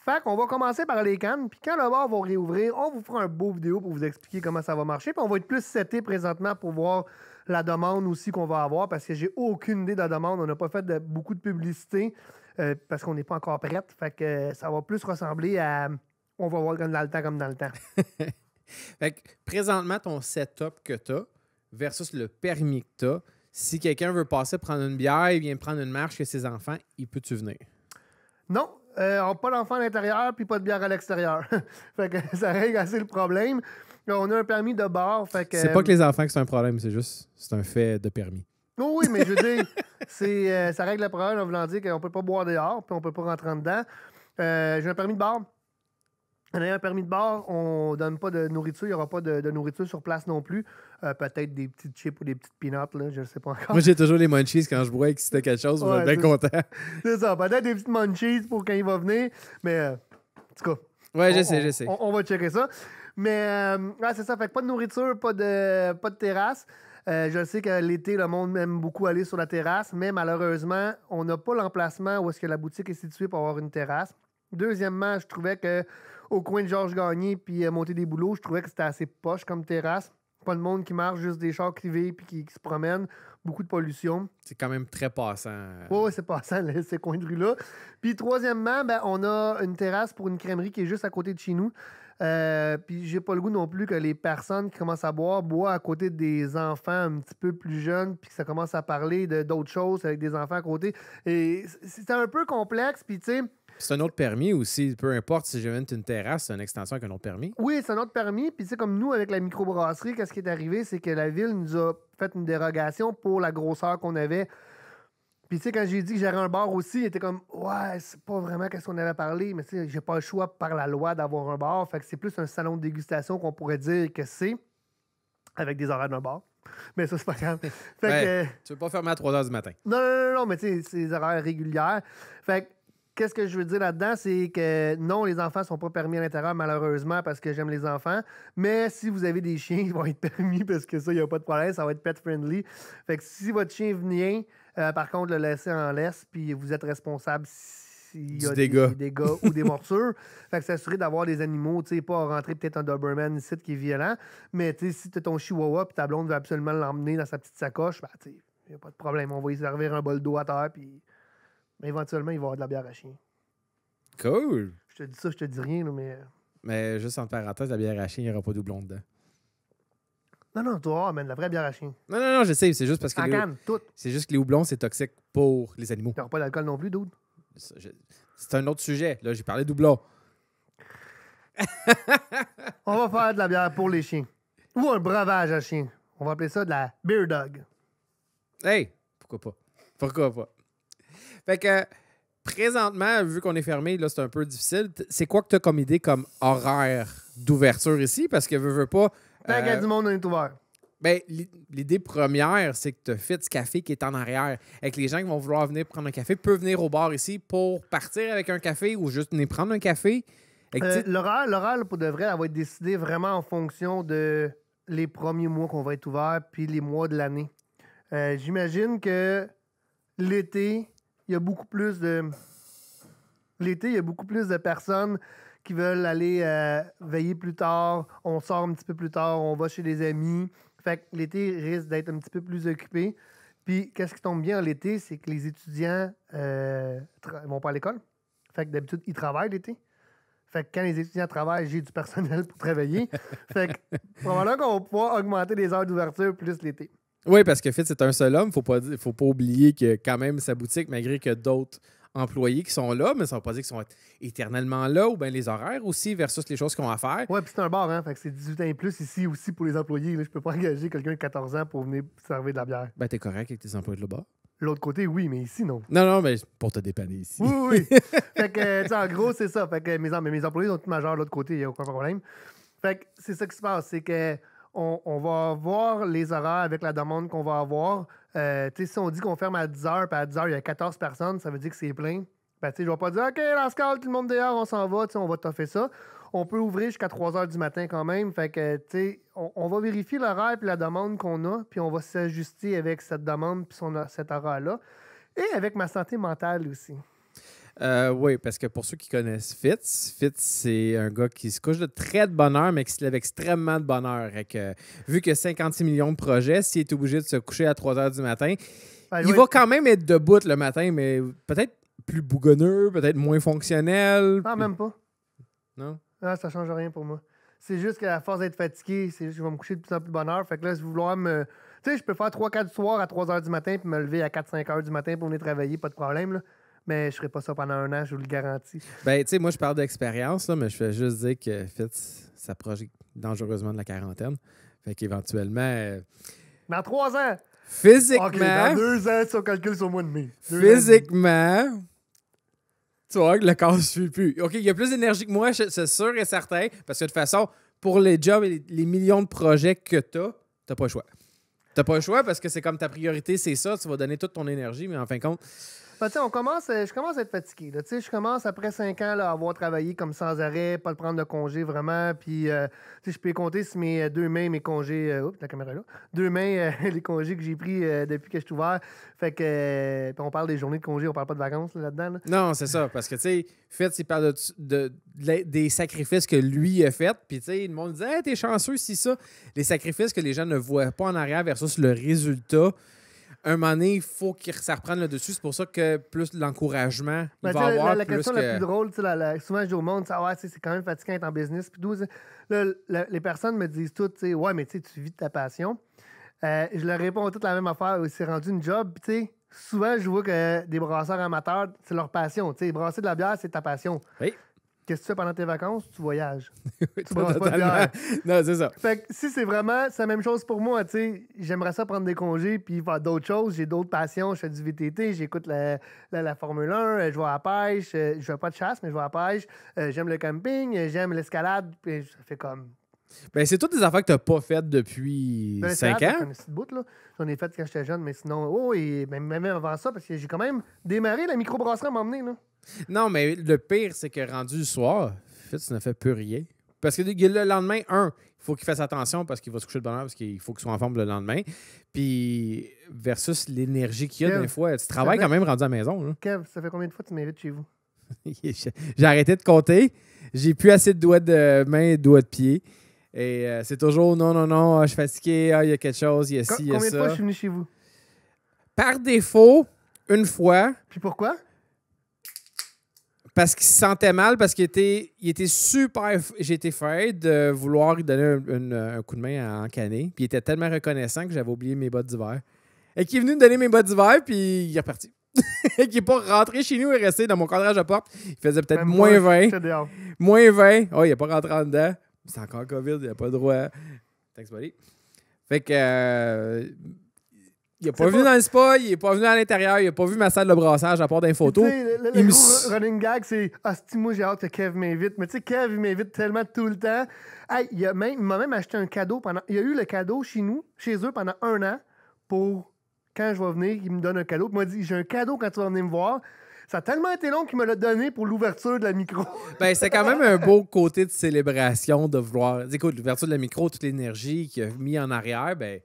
Fait qu'on va commencer par les cannes, puis quand le bar va réouvrir, on vous fera un beau vidéo pour vous expliquer comment ça va marcher, puis on va être plus seté présentement pour voir la demande aussi qu'on va avoir, parce que j'ai aucune idée de la demande, on n'a pas fait beaucoup de publicité, euh, parce qu'on n'est pas encore prête, fait que ça va plus ressembler à « on va voir comme dans le temps, comme dans le temps ». fait que, présentement, ton setup que tu as, versus le permis que tu Si quelqu'un veut passer prendre une bière, il vient prendre une marche avec ses enfants, il peut-tu venir? Non, euh, on n'a pas d'enfant à l'intérieur puis pas de bière à l'extérieur. fait que ça règle assez le problème. On a un permis de bord. Fait c'est pas euh, que les enfants que c'est un problème, c'est juste c'est un fait de permis. oui, mais je veux dire, c'est, euh, ça règle le problème en voulant dire qu'on peut pas boire dehors puis on peut pas rentrer dedans. j'ai un permis de bar. On a un permis de bord, on donne pas de nourriture, il n'y aura pas de, nourriture sur place non plus. Euh, peut-être des petites chips ou des petites peanuts, je ne sais pas encore. Moi, j'ai toujours les munchies quand je vois que c'était quelque chose, je vais bien content. C'est ça, peut-être des petites munchies pour quand il va venir, mais euh, en tout cas. Ouais, je sais, je sais. On, va checker ça. Mais euh, c'est ça, fait que pas de nourriture, pas de, de terrasse. je sais que l'été, le monde aime beaucoup aller sur la terrasse, mais malheureusement, on n'a pas l'emplacement où est-ce que la boutique est située pour avoir une terrasse. Deuxièmement, je trouvais que au coin de Georges Gagné puis euh, monter des boulots, je trouvais que c'était assez poche comme terrasse. Pas de monde qui marche, juste des chars privés puis qui, se promènent. Beaucoup de pollution. C'est quand même très passant. Euh. Oui, c'est passant, ces coins de rue-là. Puis troisièmement, ben, on a une terrasse pour une crèmerie qui est juste à côté de chez nous. Euh, puis j'ai pas le goût non plus que les personnes qui commencent à boire boivent à côté des enfants un petit peu plus jeunes, puis que ça commence à parler d'autres choses avec des enfants à côté. Et c'est un peu complexe, puis tu sais c'est un autre permis aussi, peu importe si j'invente une terrasse, c'est une extension avec un autre permis. Oui, c'est un autre permis. Puis, tu sais, comme nous, avec la microbrasserie, qu'est-ce qui est arrivé? C'est que la ville nous a fait une dérogation pour la grosseur qu'on avait. Puis, tu sais, quand j'ai dit que j'avais un bar aussi, il était comme, ouais, c'est pas vraiment qu'est-ce qu'on avait parlé, mais tu sais, j'ai pas le choix par la loi d'avoir un bar. Fait que c'est plus un salon de dégustation qu'on pourrait dire que c'est, avec des horaires d'un bar. Mais ça, c'est pas grave. Fait tu veux pas fermer à 3 h du matin. Non, non, non, mais tu sais, c'est des horaires régulières. Fait que, Qu'est-ce que je veux dire là-dedans? C'est que non, les enfants ne sont pas permis à l'intérieur, malheureusement, parce que j'aime les enfants. Mais si vous avez des chiens, ils vont être permis parce que ça, il n'y a pas de problème. Ça va être pet-friendly. Fait si votre chien vient, euh, par contre, le laisser en laisse, puis vous êtes responsable s'il y a des dégâts, ou des morsures. Fait que s'assurer d'avoir des animaux, tu sais, pas rentrer peut-être un Doberman ici qui est violent. Mais si tu ton chihuahua, puis ta blonde veut absolument l'emmener dans sa petite sacoche, bah tu sais, il n'y a pas de problème. On va y servir un bol d'eau à terre, puis éventuellement, il va y avoir de la bière à chien. Cool. Je te dis ça, je te dis rien, mais. Euh. Mais juste en parenthèse, la bière à chien, il n'y aura pas de doublon dedans. Non, non, toi, mais ah, man, la vraie bière à chien. Non, non, non, je sais, c'est juste parce que. tout. C'est juste que les houblons, c'est toxique pour les animaux. T'auras pas d'alcool non plus, dude. C'est un autre sujet. Là, j'ai parlé d'oublon. On va faire de la bière pour les chiens. Ou un breuvage à chien. On va appeler ça de la beer dog. Hey, pourquoi pas? Pourquoi pas? Fait que présentement, vu qu'on est fermé, là, c'est un peu difficile. C'est quoi que tu as comme idée comme horaire d'ouverture ici? Parce que veux, veux pas. Tant qu'il y a du monde, on est ouvert. Ben, l'idée première, c'est que tu fait ce café qui est en arrière. Et que les gens qui vont vouloir venir prendre un café peuvent venir au bar ici pour partir avec un café ou juste venir prendre un café. Euh, l'horaire, pour de vrai, va être décidé vraiment en fonction de les premiers mois qu'on va être ouvert, puis les mois de l'année. Euh, j'imagine que l'été, il y a beaucoup plus de. L'été, il y a beaucoup plus de personnes qui veulent aller euh, veiller plus tard. On sort un petit peu plus tard, on va chez des amis. Fait que l'été risque d'être un petit peu plus occupé. Puis, qu'est-ce qui tombe bien l'été, c'est que les étudiants euh, vont pas à l'école. Fait que d'habitude, ils travaillent l'été. Fait que quand les étudiants travaillent, j'ai du personnel pour travailler. fait que probablement qu'on va pouvoir augmenter les heures d'ouverture plus l'été. Oui, parce que Fit, c'est un seul homme. Faut pas, faut pas oublier que quand même sa boutique, malgré que d'autres employés qui sont là, mais ça ne veut pas dire qu'ils sont éternellement là, ou bien les horaires aussi, versus les choses qu'ils ont à faire. Oui, puis c'est un bar, hein? Fait que c'est 18 ans et plus ici aussi pour les employés. Là, je peux pas engager quelqu'un de 14 ans pour venir servir de la bière. Ben, t'es correct avec tes employés de là-bas. L'autre côté, oui, mais ici, non. Non, non, mais pour te dépanner ici. Oui, oui. fait que, en gros, c'est ça. Fait que mes, mes employés sont tous majeurs de l'autre côté, il n'y a aucun problème. Fait que c'est ça qui se passe, c'est que on, va voir les horaires avec la demande qu'on va avoir. Euh, si on dit qu'on ferme à 10 h, puis à 10 h, il y a 14 personnes, ça veut dire que c'est plein. Ben, je ne vais pas dire, OK, la tout le monde dehors, on s'en va, on va toffer ça. On peut ouvrir jusqu'à 3 heures du matin quand même. Fait que, on, on, va vérifier l'horaire et la demande qu'on a, puis on va s'ajuster avec cette demande puis cet horaire-là. Et avec ma santé mentale aussi. Euh, oui, parce que pour ceux qui connaissent Fitz, Fitz, c'est un gars qui se couche de très de bonheur, mais qui se lève extrêmement de bonheur. heure. vu que 56 millions de projets, s'il est obligé de se coucher à 3 heures du matin, ben il va quand même être debout le matin, mais peut-être plus bougonneux, peut-être moins fonctionnel. Pas ah, même pas. Non? Ça ah, ça change rien pour moi. C'est juste qu'à force d'être fatigué, c'est juste je vais me coucher de plus en plus de bonheur. Fait que là, me. Tu sais, je peux faire 3-4 soir à 3 heures du matin puis me lever à 4-5 heures du matin pour venir travailler, pas de problème. Là mais je ferai pas ça pendant un an, je vous le garantis. Ben, tu sais, moi, je parle d'expérience, mais je fais juste dire que ça s'approche dangereusement de la quarantaine. Fait qu'éventuellement. Mais euh, Dans trois ans! Physiquement. dans deux ans, si on calcule sur mois de mai. physiquement. Tu vois que le corps ne suit plus. OK, il y a plus d'énergie que moi, c'est sûr et certain. Parce que de toute façon, pour les jobs et les millions de projets que tu as, tu pas le choix. Tu pas le choix parce que c'est comme ta priorité, c'est ça. Tu vas donner toute ton énergie, mais en fin de compte, bah, on commence, euh, je commence à être fatigué. Je commence après cinq ans là, à avoir travaillé comme sans arrêt, pas le prendre de congé vraiment. Puis euh, je peux compter sur mes euh, deux mains, mes congés. oups, la caméra là. Deux mains, les congés que j'ai pris depuis que je suis ouvert. Fait que on parle des journées de congés, on parle pas de vacances là-dedans. Non, c'est ça. Parce que tu sais, il parle de, des sacrifices que lui a fait. Puis tu sais, le monde dit t'es chanceux si ça. Les sacrifices que les gens ne voient pas en arrière versus le résultat un moment il faut que ça reprenne le dessus. C'est pour ça que plus l'encouragement, ben, va avoir la, question la plus drôle, souvent je dis au monde, ah c'est quand même fatigant d'être en business. Puis les personnes me disent toutes, ouais, mais tu vis de ta passion. Euh, je leur réponds toute la même affaire. C'est rendu une job, tu Souvent, je vois que des brasseurs amateurs, c'est leur passion. brasser de la bière, c'est ta passion. Oui. Qu'est-ce que tu fais pendant tes vacances? Tu voyages. tu Non, c'est ça. Fait si c'est vraiment, la même chose pour moi, tu sais. J'aimerais ça prendre des congés puis faire d'autres choses. J'ai d'autres passions. Je fais du VTT, j'écoute la, la, Formule 1, euh, je vais à la pêche. Euh, je fais pas de chasse, mais je vais à la pêche. Euh, j'aime le camping, j'aime l'escalade. Puis ça fait comme ben, c'est toutes des affaires que tu n'as pas faites depuis ben, cinq 5 ans. J'en ai fait quand j'étais jeune, mais sinon, oh, et même avant ça, parce que j'ai quand même démarré la microbrasserie à m'emmener. Non, mais le pire, c'est que rendu le soir, ça ne fait plus rien. Parce que le lendemain, un, il faut qu'il fasse attention parce qu'il va se coucher de bonne heure, parce qu'il faut qu'il soit en forme le lendemain. Puis, versus l'énergie qu'il y a des fois, tu travailles quand même rendu à la maison. Kev, ça fait combien de fois que tu m'invites chez vous? j'ai arrêté de compter. J'ai plus assez de doigts de main et de doigts de pied. Et euh, c'est toujours non, non, non, ah, je suis fatigué, ah, il y a quelque chose, il y a ci, il y a ça. Combien de fois je suis venu chez vous? Par défaut, une fois. Puis pourquoi? Parce qu'il se sentait mal, parce qu'il était, il était super. J'ai été fait de vouloir lui donner un, coup de main à encaner. Puis il était tellement reconnaissant que j'avais oublié mes bottes d'hiver. Et qu'il est venu me donner mes bottes d'hiver, puis il est reparti. et qui n'est pas rentré chez nous et resté dans mon cadrage de porte. Il faisait peut-être moins 20. Hein. Moins 20. Oh, il n'est pas rentré en dedans. C'est encore COVID, il n'a pas le droit. Thanks, buddy. Fait que. Euh, il n'est pas, venu dans le spa, il n'est pas venu à l'intérieur, il n'a pas vu ma salle de brassage à part des photo. Le, gros running gag, c'est Ah, moi j'ai hâte que Kev m'invite. Mais tu sais, Kev, il m'invite tellement tout le temps. Hey, il m'a même, acheté un cadeau pendant. Il a eu le cadeau chez nous, chez eux, pendant un an pour quand je vais venir, il me donne un cadeau. Il m'a dit J'ai un cadeau quand tu vas venir me voir. Ça a tellement été long qu'il me l'a donné pour l'ouverture de la micro. ben, c'est quand même un beau côté de célébration de vouloir. Écoute, l'ouverture de la micro, toute l'énergie qu'il a mis en arrière, ben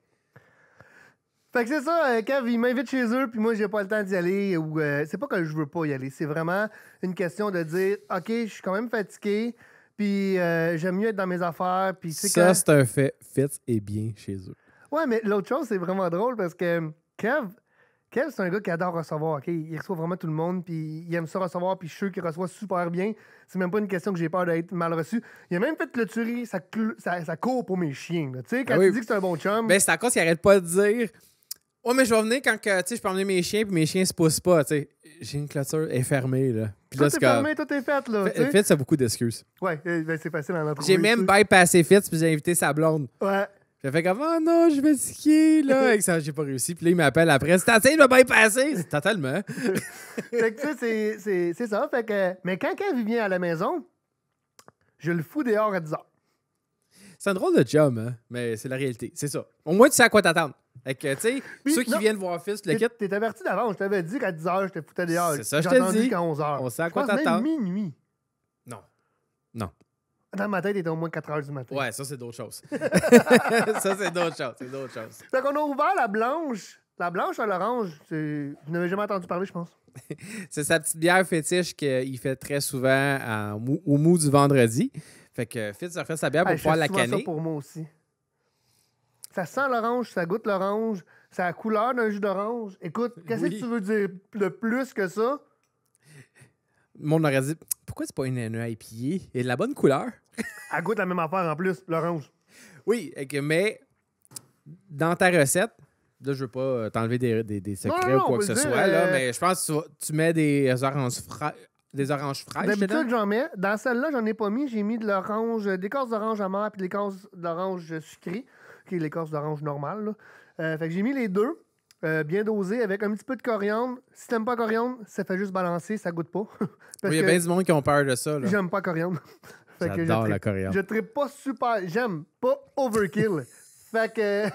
fait que c'est ça, euh, Kev, il m'invite chez eux, puis moi, j'ai pas le temps d'y aller. ou euh, C'est pas que je veux pas y aller, c'est vraiment une question de dire OK, je suis quand même fatigué, puis euh, j'aime mieux être dans mes affaires. Puis ça, c'est un fait. fait et bien chez eux. Ouais, mais l'autre chose, c'est vraiment drôle parce que Kev, Kev, c'est un gars qui adore recevoir. ok Il reçoit vraiment tout le monde, puis il aime ça recevoir, puis je suis sûr qu'il reçoit super bien. C'est même pas une question que j'ai peur d'être mal reçu. Il a même fait le tuerie, ça, ça, ça court pour mes chiens. Tu sais, ben quand tu dis que c'est un bon chum. Mais ben, c'est à cause qu'il arrête pas de dire Oh, mais je vais venir quand que, tu sais, je peux emmener mes chiens, puis mes chiens se poussent pas, tu sais. J'ai une clôture, elle est fermée, là. Puis tout est fermé, tout est fait, Fitz a beaucoup d'excuses. Ouais, eh, ben, c'est facile à J'ai même bypassé Fitz, puis j'ai invité sa blonde. Ouais. J'ai fait comme, oh non, je vais skier, là. Et ça, j'ai pas réussi. Puis là, il m'appelle après. C'est assez, il bain bypassé. Totalement. fait que tu c'est ça. Fait que, mais quand elle vient à la maison, je le fous dehors à 10 heures. C'est un drôle de job, hein. Mais c'est la réalité. C'est ça. Au moins, tu sais à quoi t'attendre. Fait que, tu sais, ceux qui viennent voir Fitz le kit. T'es averti d'avant, je t'avais dit qu'à 10h, je te foutais heures. C'est ça, je t'ai dit. qu'à 11h. On sait à quoi t'attends. minuit. Non. Non. Dans ma tête, t'étais était au moins 4 h du matin. Ouais, ça, c'est d'autres choses. ça, c'est d'autres choses. C'est d'autres choses. Fait qu'on a ouvert la blanche. La blanche à l'orange, vous n'avais jamais entendu parler, je pense. c'est sa petite bière fétiche qu'il fait très souvent euh, au mou du vendredi. Fait que Fitz a fait sa bière pour hey, la ça pour moi aussi ça sent l'orange, ça goûte l'orange, ça a la couleur d'un jus d'orange. Écoute, qu'est-ce que tu veux dire de plus que ça? Mon aurait dit pourquoi c'est pas une, une Il Et de la bonne couleur. Elle goûte la même affaire en plus, l'orange. Oui, mais dans ta recette, là, je veux pas euh, t'enlever des, secrets ou quoi que ce soit, là, euh, mais je pense que tu, mets des oranges fraîches. Des oranges fraîches. D'habitude, j'en mets. Dans celle-là, j'en ai pas mis. J'ai mis de l'orange, euh, des corses d'orange amère puis des corps d'orange sucrée qui est l'écorce d'orange normale. Euh, j'ai mis les deux, euh, bien dosés, avec un petit peu de coriandre. Si t'aimes pas coriandre, ça fait juste balancer, ça goûte pas. il y a bien du monde qui ont peur de ça. J'aime pas coriandre. J'adore la coriandre. Je tripe pas super, j'aime pas overkill. fait que.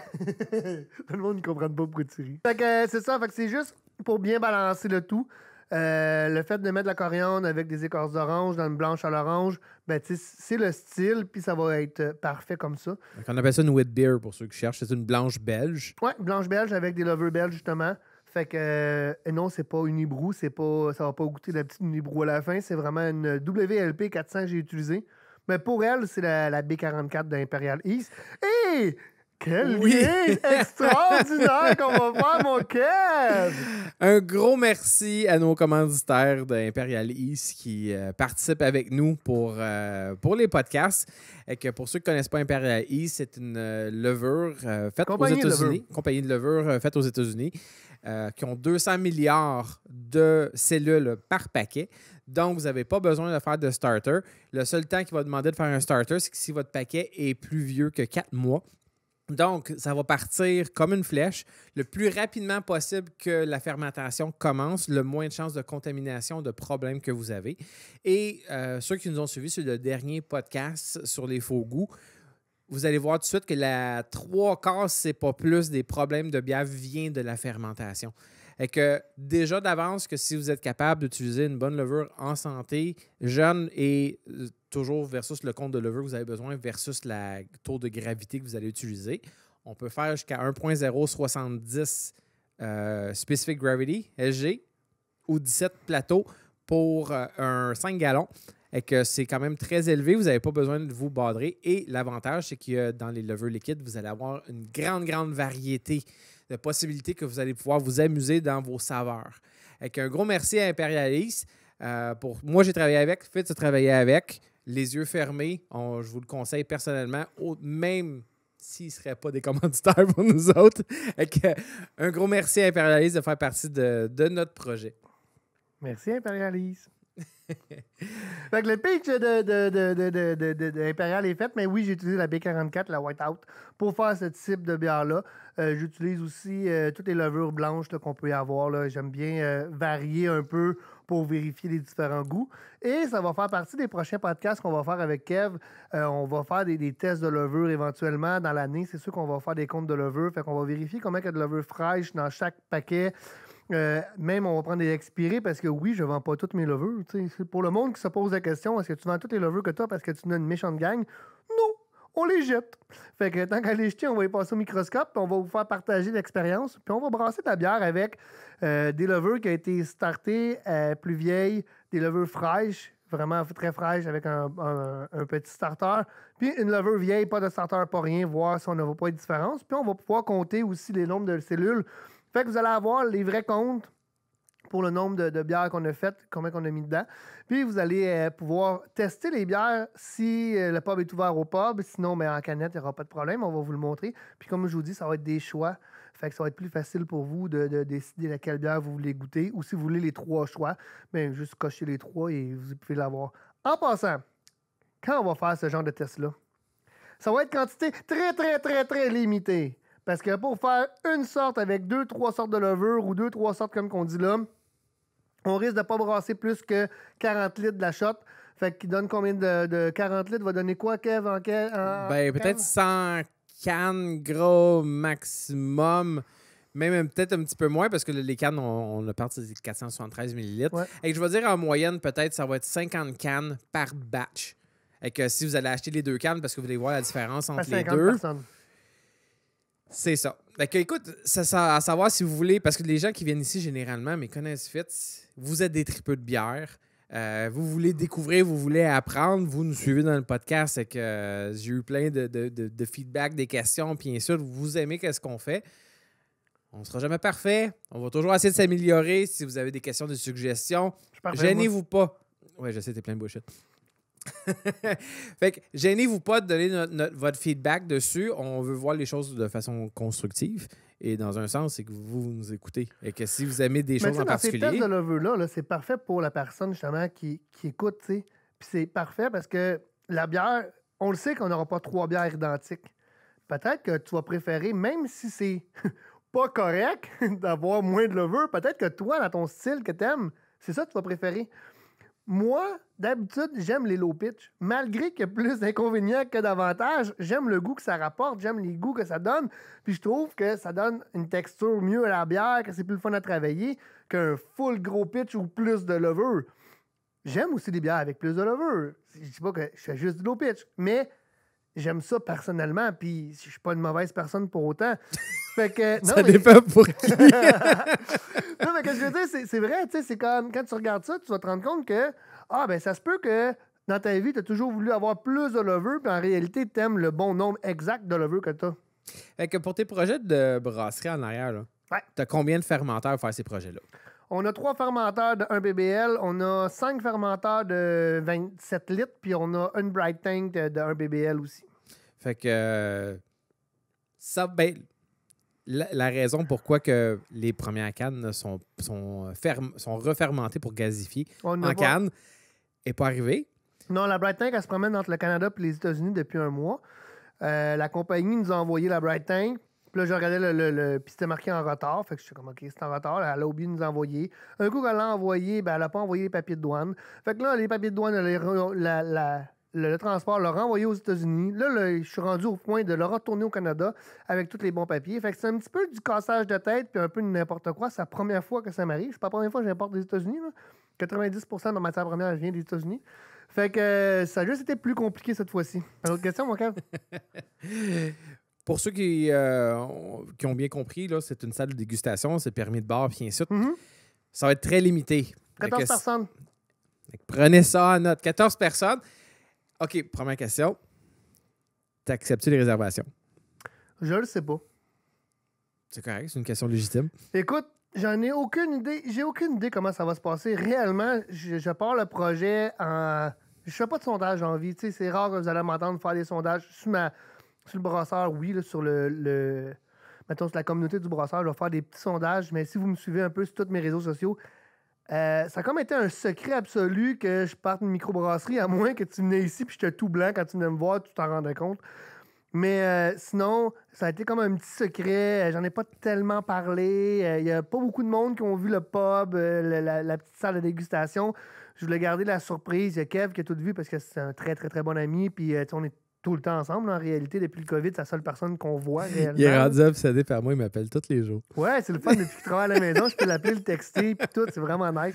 Tout le monde ne comprend pas pourquoi tu ris. Fait que euh, c'est ça, fait que c'est juste pour bien balancer le tout. Euh, le fait de mettre de la coriandre avec des écorces d'orange dans une blanche à l'orange, ben, c'est le style, puis ça va être parfait comme ça. on appelle ça une wet beer pour ceux qui cherchent. C'est une blanche belge. Oui, blanche belge avec des lovers belges, justement. Fait que euh, non, c'est pas une hibrou, c'est pas, ça va pas goûter la petite hibrou à la fin. C'est vraiment une WLP 400 que j'ai utilisée. Mais pour elle, c'est la, B44 d'Imperial East. Et quel oui. extraordinaire qu'on va voir, mon Kev! Un gros merci à nos commanditaires d'Imperial East qui euh, participent avec nous pour, euh, pour les podcasts. Et que pour ceux qui ne connaissent pas Imperial East, c'est une euh, levure faite aux États-Unis. Compagnie de levure faite aux États-Unis. qui ont 200 milliards de cellules par paquet. Donc, vous n'avez pas besoin de faire de starter. Le seul temps qu'il va demander de faire un starter, c'est si votre paquet est plus vieux que 4 mois, donc, ça va partir comme une flèche. Le plus rapidement possible que la fermentation commence, le moins de chances de contamination, de problèmes que vous avez. Et euh, ceux qui nous ont suivis sur le dernier podcast sur les faux goûts, vous allez voir tout de suite que la trois quarts, c'est pas plus, des problèmes de bière vient de la fermentation. Et que déjà d'avance, que si vous êtes capable d'utiliser une bonne levure en santé, jeune et euh, toujours versus le compte de lever que vous avez besoin versus la taux de gravité que vous allez utiliser. On peut faire jusqu'à 1.070 euh, Specific Gravity, SG, ou 17 plateaux pour euh, un 5 gallons. Et que c'est quand même très élevé, vous n'avez pas besoin de vous badrer. Et l'avantage, c'est que dans les levures liquides, vous allez avoir une grande, grande variété de possibilités que vous allez pouvoir vous amuser dans vos saveurs. Avec un gros merci à Imperialis. Euh, pour, moi, j'ai travaillé avec, Fitz de travailler avec les yeux fermés. je vous le conseille personnellement, même s'ils ne seraient pas des commanditaires pour nous autres. un gros merci à Imperialis de faire partie de, notre projet. Merci Imperialis. fait le pitch de, est fait, mais oui, j'ai utilisé la B44, la Whiteout, pour faire ce type de bière-là. Euh, j'utilise aussi euh, toutes les levures blanches qu'on peut y avoir. J'aime bien euh, varier un peu pour vérifier les différents goûts. Et ça va faire partie des prochains podcasts qu'on va faire avec Kev. Euh, on va faire des, tests de levure éventuellement dans l'année. C'est sûr qu'on va faire des comptes de levure. Fait qu'on va vérifier combien il y a de levure fraîche dans chaque paquet. Euh, même on va prendre des expirés parce que oui, je vends pas toutes mes levures. Pour le monde qui se pose la question, est-ce que tu vends toutes les levures que tu as parce que tu n'as une méchante gang? on les jette. Fait que tant qu'à les jeter, on va les passer au microscope, puis on va vous faire partager l'expérience, puis on va brasser de la bière avec euh, des levures qui ont été startées euh, plus vieilles, des levures fraîches, vraiment très fraîches, avec un, petit starter. Puis une levure vieille, pas de starter, pas rien, voir si on ne va pas de différence. Puis on va pouvoir compter aussi les nombres de cellules. Fait que vous allez avoir les vrais comptes pour le nombre de, bières qu'on a faites, combien qu'on a mis dedans. Puis vous allez euh, pouvoir tester les bières si euh, le pub est ouvert au pub. Sinon, mais ben, en canette, il n'y aura pas de problème. On va vous le montrer. Puis comme je vous dis, ça va être des choix. Fait que ça va être plus facile pour vous de, de décider laquelle bière vous voulez goûter. Ou si vous voulez les trois choix, bien, juste cocher les trois et vous pouvez l'avoir. En passant, quand on va faire ce genre de test-là, ça va être quantité très, très, très, très limitée. Parce que pour faire une sorte avec deux, trois sortes de levure ou deux, trois sortes comme qu'on dit là, on risque de pas brasser plus que 40 litres de la shot. Fait qu'il donne combien de, 40 litres? Va donner quoi, Kev, en, Ben, peut-être 100 cannes, gros, maximum. Même peut-être un petit peu moins parce que les cannes, on, le a parti de 473 millilitres. Et je vais dire en moyenne, peut-être, ça va être 50 cannes par batch. Et que si vous allez acheter les deux cannes parce que vous voulez voir la différence entre les deux. C'est ça. écoute, à savoir si vous voulez, parce que les gens qui viennent ici généralement, mais connaissent vite, vous êtes des tripeux de bière. Euh, vous voulez découvrir, vous voulez apprendre, vous nous suivez dans le podcast, c'est euh, que j'ai eu plein de, de, feedback, des questions, bien sûr, vous aimez qu'est-ce qu'on fait. On ne sera jamais parfait. On va toujours essayer de s'améliorer. Si vous avez des questions, des suggestions, gênez-vous pas. Oui, je sais, t'es plein de bullshit. fait que gênez-vous pas de donner votre feedback dessus. On veut voir les choses de façon constructive. Et dans un sens, c'est que vous, nous écoutez. Et que si vous aimez des choses en particulier. là -là, c'est parfait pour la personne justement qui, qui écoute. Puis c'est parfait parce que la bière, on le sait qu'on n'aura pas trois bières identiques. Peut-être que tu vas préférer, même si c'est pas correct d'avoir moins de levure, peut-être que toi, dans ton style que t'aimes, c'est ça que tu vas préférer. Moi, d'habitude, j'aime les low pitch. Malgré qu'il y a plus d'inconvénients que d'avantages, j'aime le goût que ça rapporte, j'aime les goûts que ça donne. Puis je trouve que ça donne une texture mieux à la bière, que c'est plus fun à travailler qu'un full gros pitch ou plus de lover. J'aime aussi des bières avec plus de lover. Je dis pas que je fais juste du low pitch, mais j'aime ça personnellement, puis je suis pas une mauvaise personne pour autant ça mais... dépend pour non, mais que je veux dire, c'est vrai, tu sais, c'est quand, quand tu regardes ça, tu vas te rendre compte que, ah, ben, ça se peut que dans ta vie, tu as toujours voulu avoir plus de lovers, puis en réalité, tu aimes le bon nombre exact de lovers que tu as. Fait que pour tes projets de brasserie en arrière, là, tu as combien de fermenteurs pour faire ces projets-là? On a trois fermenteurs de 1 BBL, on a cinq fermenteurs de 27 litres, puis on a une Bright Tank de, 1 BBL aussi. Fait que. Euh, ça, ben, la, raison pourquoi que les premières cannes sont, sont, sont refermentées pour gazifier en canne n'est pas arrivée. Non, la Bright Tank, elle se promène entre le Canada et les États-Unis depuis un mois. Euh, la compagnie nous a envoyé la Bright Tank. Puis là, je regardais le. puis c'était marqué en retard. Fait que je suis comme, OK, c'est en retard. Elle a oublié de nous envoyer. Un coup qu'elle l'a envoyé, ben, elle n'a pas envoyé les papiers de douane. Fait que là, les papiers de douane, elle la le, transport, le renvoyer aux États-Unis. Là, je suis rendu au point de le retourner au Canada avec tous les bons papiers. Fait que c'est un petit peu du cassage de tête puis un peu de n'importe quoi. C'est la première fois que ça m'arrive. C'est pas la première fois que j'importe des États-Unis. 90 de ma matière première vient des États-Unis. Fait que euh, ça a juste été plus compliqué cette fois-ci. Une autre question, mon cœur. Pour ceux euh, qui, ont, bien compris, là, c'est une salle de dégustation, c'est permis de bar, puis ainsi mm-hmm. Ça va être très limité. 14 personnes. prenez ça en note. 14 personnes. OK, première question. T'acceptes-tu les réservations? Je le sais pas. C'est correct, c'est une question légitime. Écoute, j'en ai aucune idée. J'ai aucune idée comment ça va se passer. Réellement, je, pars le projet en. Je fais pas de sondage en vie. C'est rare que vous allez m'entendre faire des sondages. Sur, ma... sur le brosseur, oui, sur le, le. Mettons, sur la communauté du brosseur, je vais faire des petits sondages. Mais si vous me suivez un peu sur tous mes réseaux sociaux, euh, ça a comme été un secret absolu que je parte une microbrasserie, à moins que tu venais ici puis j'étais tout blanc quand tu venais me voir, tu t'en rendais compte. Mais euh, sinon, ça a été comme un petit secret. Euh, j'en ai pas tellement parlé. Il a pas beaucoup de monde qui ont vu le pub, la, petite salle de dégustation. Je voulais garder la surprise. Il y a Kev qui a tout vu parce que c'est un très, très, très bon ami. Puis on est tout le temps ensemble. En réalité, depuis le COVID, c'est la seule personne qu'on voit réellement. Il est rendu obsédé par moi, il m'appelle tous les jours. Ouais, c'est le fun depuis qu'il travaille à la maison. Je peux l'appeler, le texter, puis tout. C'est vraiment nice.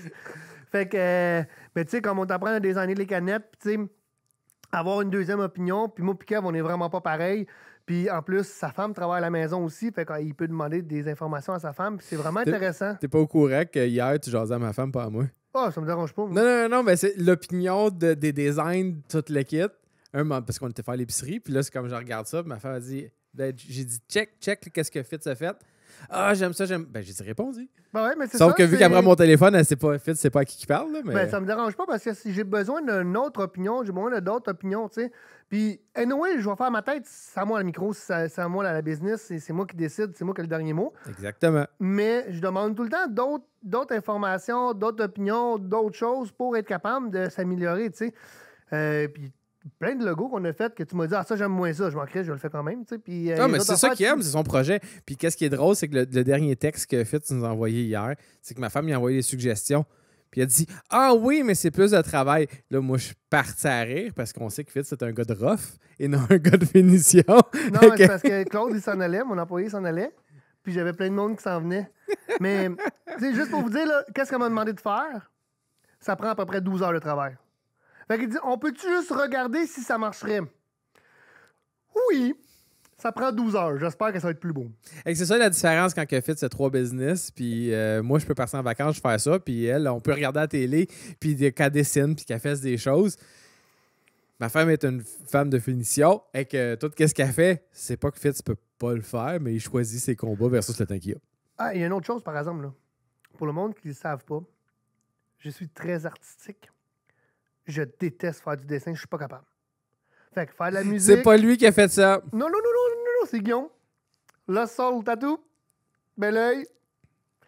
Fait que, mais euh, ben, tu sais, comme on t'apprend à designer les canettes, tu sais, avoir une deuxième opinion, puis moi, puis Kev, on n'est vraiment pas pareil. Puis en plus, sa femme travaille à la maison aussi, fait qu'il ah, peut demander des informations à sa femme, c'est vraiment intéressant. T'es pas au courant qu'hier, tu jasais à ma femme, pas à moi? Ah, oh, ça me dérange pas. Non, non, non, mais c'est l'opinion des designs, de toute l'équipe un moment, parce qu'on était faire l'épicerie, puis là, c'est comme je regarde ça, ma femme a dit, ben, j'ai dit, check, check, qu'est-ce que Fitz a fait. Ah, j'aime ça, j'aime. Ben, j'ai dit répondu. Ben ouais, Sauf que vu qu'après mon téléphone, elle pas, c'est pas à qui qui parle. Là, mais... Ben, ça me dérange pas parce que si j'ai besoin d'une autre opinion, j'ai besoin d'autres opinions, tu sais. Puis, anyway, je vais faire ma tête, c'est à moi le micro, c'est à moi la, la business, c'est moi qui décide, c'est moi qui ai le dernier mot. Exactement. Mais je demande tout le temps d'autres informations, d'autres opinions, d'autres choses pour être capable de s'améliorer, tu sais. Euh, puis plein de logos qu'on a fait que tu m'as dit ah ça j'aime moins ça je m'en crée je le fais quand même tu euh, non mais c'est ça qu'il aime c'est son projet puis qu'est-ce qui est drôle c'est que le, dernier texte que Fitz nous a envoyé hier c'est que ma femme lui a envoyé des suggestions puis elle a dit ah oui mais c'est plus de travail là moi je suis parti à rire parce qu'on sait que Fitz c'est un gars de rough et non un gars de finition non c'est parce que Claude il s'en allait mon employé s'en allait puis j'avais plein de monde qui s'en venait mais c'est juste pour vous dire qu'est-ce qu'elle m'a demandé de faire ça prend à peu près 12 heures de travail fait qu'il dit On peut-tu juste regarder si ça marcherait Oui. Ça prend 12 heures. J'espère que ça va être plus beau. Et c'est ça la différence quand a fait trois business. Puis euh, moi, je peux passer en vacances, je fais ça. Puis elle, on peut regarder la télé, puis qu'elle dessine, puis qu'elle fasse des choses. Ma femme est une femme de finition et que tout ce qu'elle fait, c'est pas que Fitz peut pas le faire, mais il choisit ses combats versus le temps Ah, il y a une autre chose, par exemple, là. pour le monde qui ne le savent pas, je suis très artistique je déteste faire du dessin, je suis pas capable. Fait que faire de la musique. C'est pas lui qui a fait ça. Non, non, non, non, non, non, c'est Guillaume. Le sol, le tatou, bel oeil.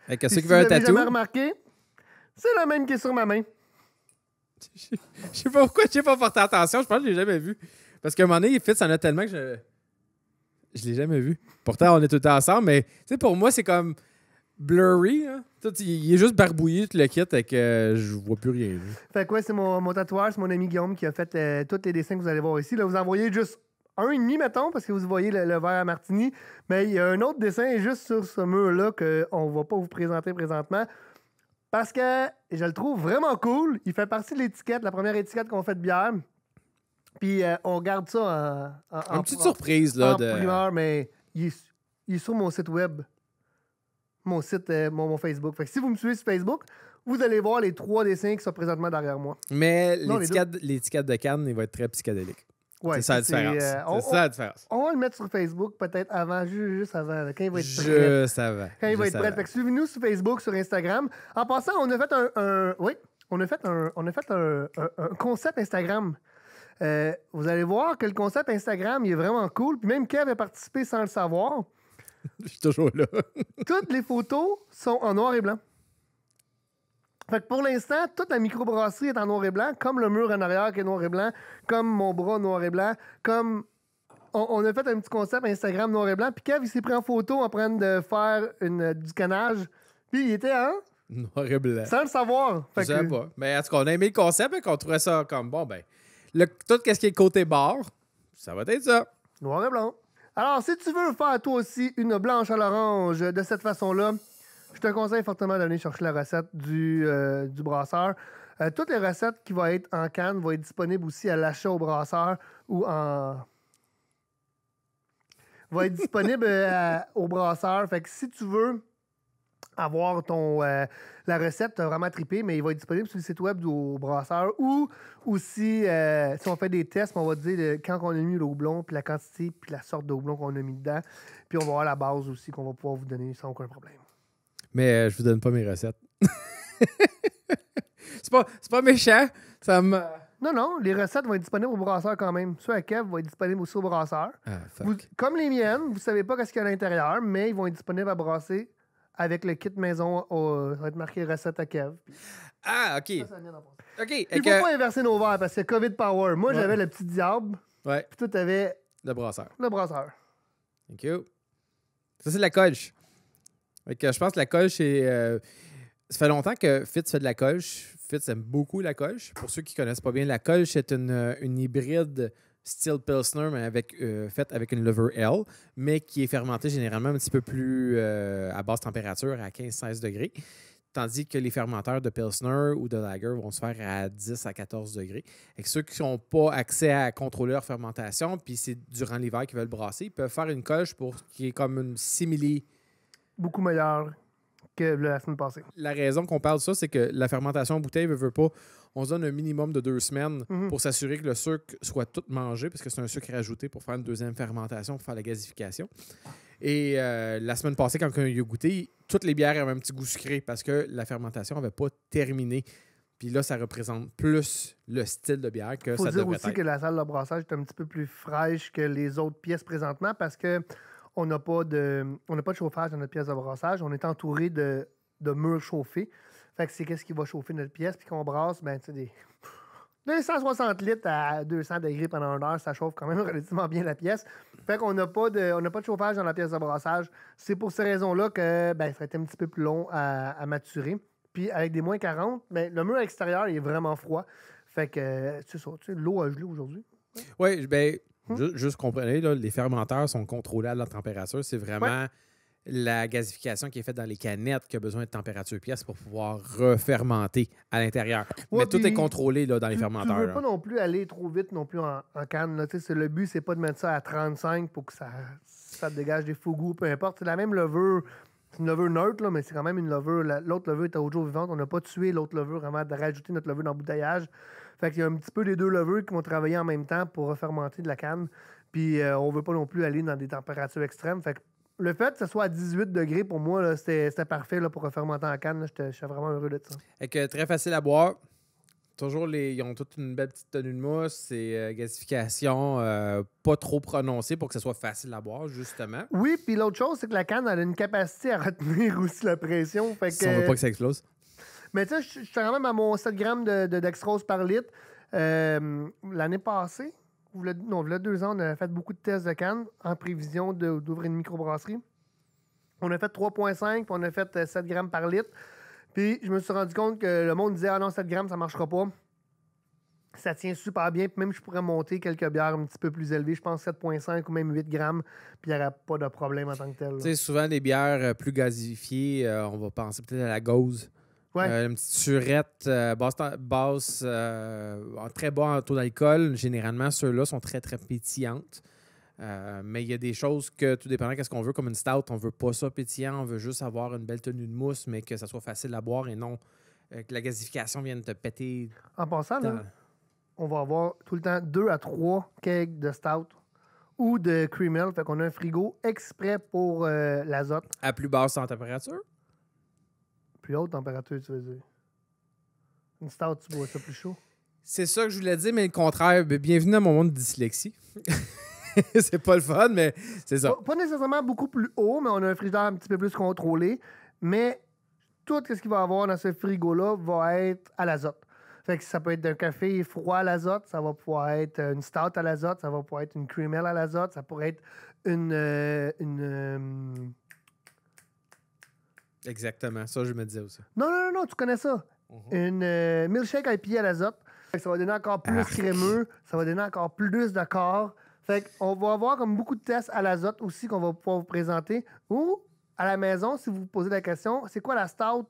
Fait que ceux qui veulent un tatou. jamais remarqué, c'est le même qui est sur ma main. Je sais pas pourquoi j'ai pas porté attention, je pense que je l'ai jamais vu. Parce qu'à un moment donné, il en a tellement que je. Je l'ai jamais vu. Pourtant, on est tout le temps ensemble, mais tu sais, pour moi, c'est comme blurry. Hein il est juste barbouillé, tu le kit. et que euh, je vois plus rien. Fait quoi c'est mon, mon tatouage, c'est mon ami Guillaume qui a fait euh, tous les dessins que vous allez voir ici. Là, vous en juste un et demi, mettons, parce que vous voyez le, verre à martini. Mais il y a un autre dessin juste sur ce mur-là qu'on ne va pas vous présenter présentement. Parce que je le trouve vraiment cool. Il fait partie de l'étiquette, la première étiquette qu'on fait de bière. Puis euh, on garde ça en, en, petite surprise. Là, mais il est sur mon site web mon site, euh, mon, Facebook. si vous me suivez sur Facebook, vous allez voir les trois dessins qui sont présentement derrière moi. Mais l'étiquette de Cannes, il va être très psychédélique. c'est ça la euh, différence. on, va le mettre sur Facebook peut-être avant, juste, avant, quand il va être prêt. Juste avant. Quand il va être prêt. suivez-nous sur Facebook, sur Instagram. En passant, on a fait un, oui, on a fait un, on a fait un, concept Instagram. Euh, vous allez voir que le concept Instagram, il est vraiment cool. Puis même Kev avait participé sans le savoir. Je suis toujours là. Toutes les photos sont en noir et blanc. Fait que pour l'instant, toute la microbrasserie est en noir et blanc, comme le mur en arrière qui est noir et blanc, comme mon bras noir et blanc, comme on, a fait un petit concept Instagram noir et blanc. Puis Kev, il s'est pris en photo en train de faire une, du canage. Puis il était en... Noir et blanc. Sans le savoir. Je pas. Mais est-ce qu'on a aimé le concept et qu'on trouvait ça comme, bon, ben, le, tout ce qui est côté bord, ça va être ça. Noir et blanc. Alors, si tu veux faire toi aussi une blanche à l'orange de cette façon-là, je te conseille fortement d'aller chercher la recette du, euh, brasseur. Euh, toutes les recettes qui vont être en canne vont être disponibles aussi à l'achat au brasseur ou en. vont être disponibles euh, au brasseur. Fait que si tu veux avoir ton euh, la recette, vraiment trippé, mais il va être disponible sur le site web du brasseur ou aussi euh, si on fait des tests, on va dire quand on a mis le houblon, puis la quantité, puis la sorte de houblon qu'on a mis dedans, puis on va avoir la base aussi qu'on va pouvoir vous donner sans aucun problème. Mais euh, je vous donne pas mes recettes. c'est pas c'est pas méchant, ça non, non, les recettes vont être disponibles au brasseur quand même. Ceux à Kev vont être disponibles aussi au brasseur. Ah, comme les miennes, vous ne savez pas ce qu'il y a à l'intérieur, mais ils vont être disponibles à brasser avec le kit maison, au, euh, ça va être marqué recette à Kev. Ah, OK. OK. Il faut pas inverser nos verres parce que COVID Power. Moi, j'avais le petit diable. Ouais. Puis toi, t'avais. Le brasseur. Le brasseur. Thank you. Ça, c'est de la colche. je pense que la colche, c'est. Euh, ça fait longtemps que Fitz fait de la colche. Fitz aime beaucoup la colche. Pour ceux qui ne connaissent pas bien, la colche, est une, euh, une hybride style Pilsner, mais avec, euh, faite avec une lever L, mais qui est fermentée généralement un petit peu plus euh, à basse température, à 15-16 degrés. Tandis que les fermenteurs de Pilsner ou de Lager vont se faire à 10 à 14 degrés. Et ceux qui n'ont pas accès à contrôler leur fermentation, puis c'est durant l'hiver qu'ils veulent brasser, peuvent faire une coche pour qui est comme une simili. Beaucoup meilleure que la semaine passée. La raison qu'on parle de ça, c'est que la fermentation en bouteille ne veut pas on donne un minimum de deux semaines mhm. pour s'assurer que le sucre soit tout mangé, parce que c'est un sucre ajouté pour faire une deuxième fermentation, pour faire la gasification. Et euh, la semaine passée, quand on a eu goûté, toutes les bières avaient un petit goût sucré parce que la fermentation n'avait pas terminé. Puis là, ça représente plus le style de bière que ça devrait être. dire aussi que la salle de brassage est un petit peu plus fraîche que les autres pièces présentement parce que on n'a pas de pas de chauffage dans notre pièce de brassage. On est entouré de, de murs chauffés. Fait que c'est qu'est-ce qui va chauffer notre pièce, puis qu'on brasse, ben, tu sais, des. 260 litres à 200 degrés pendant une heure, ça chauffe quand même relativement bien la pièce. Fait qu'on n'a pas, de, on pas de chauffage dans la pièce de brassage. C'est pour ces raisons-là que ben, ça a été un petit peu plus long à, maturer. Puis avec des moins 40, ben, le mur extérieur est vraiment froid. Fait que, tu sais, l'eau a gelé aujourd'hui. Oui, ouais, ben, hmm? juste comprenez, les fermenteurs sont contrôlés à la température. C'est vraiment la gasification qui est faite dans les canettes qui a besoin de température pièce pour pouvoir refermenter à l'intérieur. Mais tout est contrôlé dans les fermenteurs. On ne veut pas non plus aller trop vite non plus en, canne. Le but, c'est pas de mettre ça à 35 pour que ça, dégage des faux goûts, peu importe. C'est la même levure c'est une levure neutre, mais c'est quand même une levure. L'autre levure est à jour vivante. On n'a pas tué l'autre levure avant de rajouter notre levure dans le Fait qu'il y a un petit peu les deux levures qui vont travailler en même temps pour refermenter de la canne. Puis on euh, on veut pas non plus aller dans des températures extrêmes. Fait le fait que ce soit à 18 degrés, pour moi, c'était parfait pour fermenter en canne. Je suis vraiment heureux de ça. Et que très facile à boire. Toujours les, ils ont toute une belle petite tenue de mousse. et euh, gasification euh, pas trop prononcée pour que ce soit facile à boire, justement. Oui, puis l'autre chose, c'est que la canne elle a une capacité à retenir aussi la pression. Fait que, si on veut pas que ça explose. Mais tu sais, je suis quand même à mon 7 grammes de, dextrose par litre. Euh, l'année passée, il non, a deux ans, on a fait beaucoup de tests de cannes en prévision d'ouvrir une microbrasserie. On a fait 3,5, puis on a fait 7 euh, grammes par litre. Puis je me suis rendu compte que le monde disait Ah non, 7 grammes, ça ne marchera pas. Ça tient super bien, puis même je pourrais monter quelques bières un petit peu plus élevées, je pense 7,5 ou même 8 grammes, puis il n'y aurait pas de problème en tant que tel. Tu sais, souvent des bières euh, plus gazifiées, euh, on va penser peut-être à la gauze. Euh, une petite surette euh, basse, basse euh, très bas taux d'alcool. Généralement, ceux-là sont très, très pétillantes. mais il y a des choses que, tout dépendant de ce qu'on veut, comme une stout, on veut pas ça pétillant, on veut juste avoir une belle tenue de mousse, mais que ça soit facile à boire et non que la gasification vienne te péter. En passant, on va avoir tout le temps deux à trois kegs de stout ou de creamel. Fait qu'on a un frigo exprès pour l'azote. À plus basse en température? haute température, tu veux dire? Une stout, tu ça plus chaud? C'est ça que je voulais dire, mais le contraire. Bienvenue à mon monde de dyslexie. c'est pas le fun, mais c'est ça. Pas, nécessairement beaucoup plus haut, mais on a un frigidaire un petit peu plus contrôlé. Mais tout ce qu'il va avoir dans ce frigo-là va être à l'azote. Fait ça peut être un café froid à l'azote, ça va pouvoir être une stout à l'azote, ça va pouvoir être une creamel à l'azote, ça pourrait être une, euh, euh, Exactement, ça je me disais aussi. Non, non, non, non tu connais ça. Mhm. Une euh, milkshake à l'azote. Ça va donner encore plus ah, crémeux, ça va donner encore plus de corps. Fait qu'on va avoir comme beaucoup de tests à l'azote aussi qu'on va pouvoir vous présenter. Ou à la maison, si vous vous posez la question, c'est quoi la stout,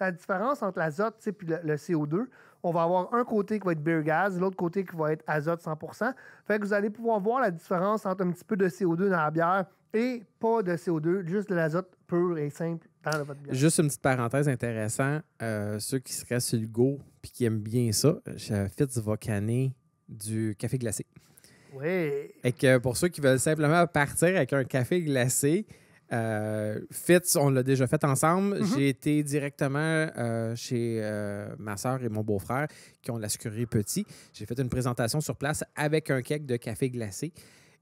la différence entre l'azote et le, le, CO2? On va avoir un côté qui va être beer gaz, l'autre côté qui va être azote 100%. Fait que vous allez pouvoir voir la différence entre un petit peu de CO2 dans la bière et pas de CO2, juste de l'azote pur et simple Juste une petite parenthèse intéressante. Euh, ceux qui seraient sur le go et qui aiment bien ça, Fitz va canner du café glacé. Oui. Et pour ceux qui veulent simplement partir avec un café glacé, euh, Fitz, on l'a déjà fait ensemble. Mm-hmm. J'ai été directement euh, chez ma soeur et mon beau-frère qui ont la sucrerie Petit. J'ai fait une présentation sur place avec un cake de café glacé.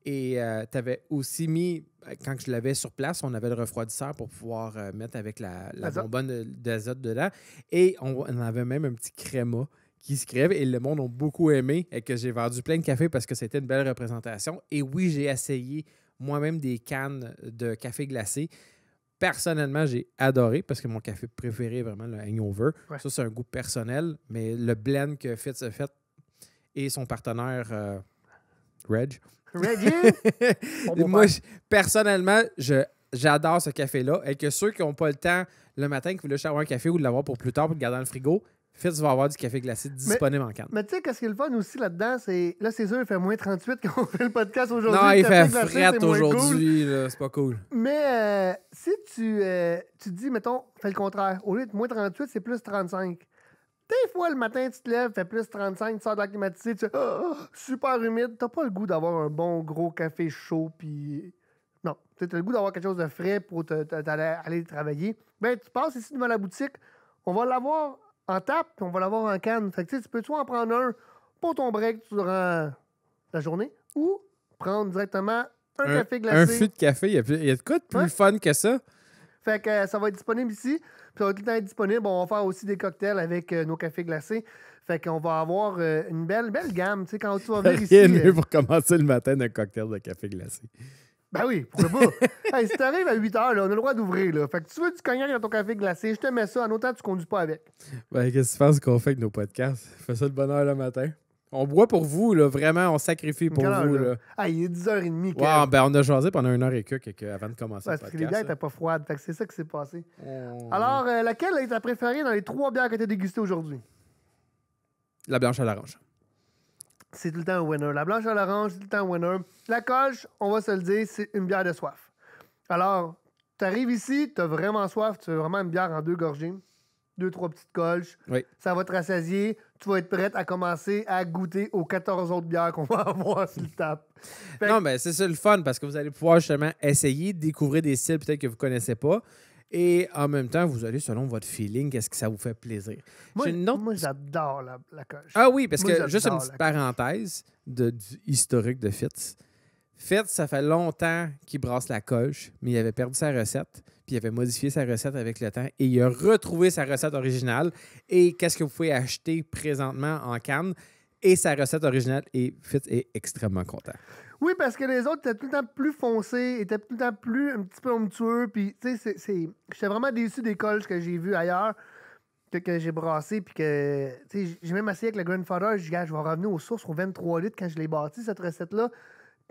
Et euh, tu avais aussi mis, ben, quand je l'avais sur place, on avait le refroidisseur pour pouvoir euh, mettre avec la, bonbonne d'azote dedans. Et on, avait même un petit créma qui se crève et le monde a beaucoup aimé et que j'ai vendu plein de café parce que c'était une belle représentation. Et oui, j'ai essayé moi-même des cannes de café glacé. Personnellement, j'ai adoré parce que mon café préféré est vraiment le hangover. Ça, c'est un goût personnel, mais le blend que Fitz a fait et son partenaire euh, Reg Moi, personnellement, je, j'adore ce café-là. Et que ceux qui n'ont pas le temps le matin, qui voulaient juste un café ou de l'avoir pour plus tard pour le garder dans le frigo, Fitz va avoir du café glacé disponible en canne. Mais tu sais, qu'est-ce qui est le fun aussi là-dedans, c'est. Là, c'est sûr, il fait moins 38 quand on fait le podcast aujourd'hui. Non, il fait fret aujourd'hui, c'est pas cool. Mais euh, si tu, euh, tu dis, mettons, fais le contraire. Au lieu de moins 38, c'est plus 35. Des fois, le matin, tu te lèves, fait plus 35, tu sors de la climatisée, tu ah, ah, super humide, t'as pas le goût d'avoir un bon gros café chaud, puis. Non, tu as le goût d'avoir quelque chose de frais pour aller, travailler. Ben, tu passes ici devant la boutique, on va l'avoir en tape, puis on va l'avoir en canne. tu peux soit en prendre un pour ton break durant la journée, ou prendre directement un, café glacé. Un fût de café, il y, a de quoi de plus fun que ça? Fait que euh, ça va être disponible ici. Ça va tout le temps être disponible. On va faire aussi des cocktails avec euh, nos cafés glacés. Fait qu'on va avoir euh, une belle, belle gamme. Tu sais, quand tu vas venir ici. Rien mieux euh, pour commencer le matin d'un cocktail de café glacé. Ben oui, pourquoi pas? Si si arrives à 8 heures, là, on a le droit d'ouvrir. Là. Fait que tu veux du cognac dans ton café glacé, je te mets ça en autant tu conduis pas avec. Ben, qu'est-ce que tu penses qu'on fait avec nos podcasts? Fais ça le bonheur le matin. On boit pour vous, là, vraiment, on sacrifie pour vous. là? Ah, il est 10h30. Wow, ben on a jasé pendant une heure et quelques avant de commencer Parce le podcast. Parce que les bières n'étaient pas froides, c'est ça qui s'est passé. Alors, euh, laquelle est ta préférée dans les trois bières que tu as dégustées aujourd'hui? La blanche à l'orange. C'est tout le temps un winner. La blanche à l'orange, c'est tout le temps un winner. La coche, on va se le dire, c'est une bière de soif. Alors, tu arrives ici, tu as vraiment soif, tu veux vraiment une bière en deux gorgées deux, trois petites colches. Ça va te rassasier. Tu vas être prête à commencer à goûter aux 14 autres bières qu'on va avoir sur le tap. non, mais c'est ça le fun parce que vous allez pouvoir justement essayer, découvrir des styles peut-être que vous ne connaissez pas. Et en même temps, vous allez selon votre feeling, qu'est-ce que ça vous fait plaisir. Moi, j'adore la, la, Ah oui, parce que juste une petite parenthèse de, du historique de Fitz. Fitz, ça fait longtemps qu'il brasse la colche, mais il avait perdu sa recette, puis il avait modifié sa recette avec le temps, et il a retrouvé sa recette originale. Et qu'est-ce que vous pouvez acheter présentement en canne? Et sa recette originale, et Fitz est extrêmement content. Oui, parce que les autres étaient tout le temps plus foncés, étaient tout le temps plus un petit peu onctueux, puis tu sais, c'est... J'étais vraiment déçu des colches que j'ai vues ailleurs, que, j'ai brassé, puis que... Tu sais, j'ai même essayé avec le Grandfather, je dis, je vais revenir aux sources, aux 23 litres, quand je l'ai bâti, cette recette-là.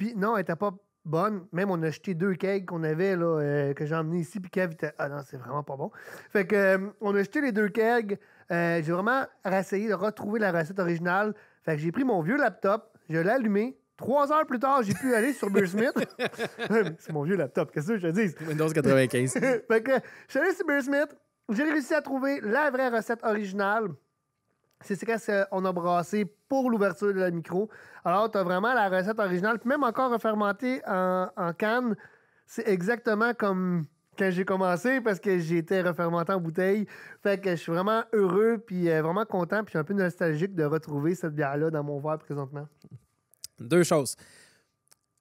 Puis non, elle n'était pas bonne. Même, on a acheté deux cakes qu'on avait, là, euh, que j'ai emmené ici, puis Kev était. Ah non, c'est vraiment pas bon. Fait que, euh, on a acheté les deux kegs. Euh, j'ai vraiment essayé de retrouver la recette originale. Fait que j'ai pris mon vieux laptop, je l'ai allumé. Trois heures plus tard, j'ai pu aller sur Beer Smith. c'est mon vieux laptop, qu'est-ce que je te dis? Windows 95. fait que, je suis allé sur Beer Smith. J'ai réussi à trouver la vraie recette originale c'est ce qu'on a brassé pour l'ouverture de la micro. Alors, tu as vraiment la recette originale. Puis même encore refermentée en, canne, c'est exactement comme quand j'ai commencé parce que j'étais refermenté en bouteille. Fait que je suis vraiment heureux puis euh, vraiment content puis un peu nostalgique de retrouver cette bière-là dans mon verre présentement. Deux choses.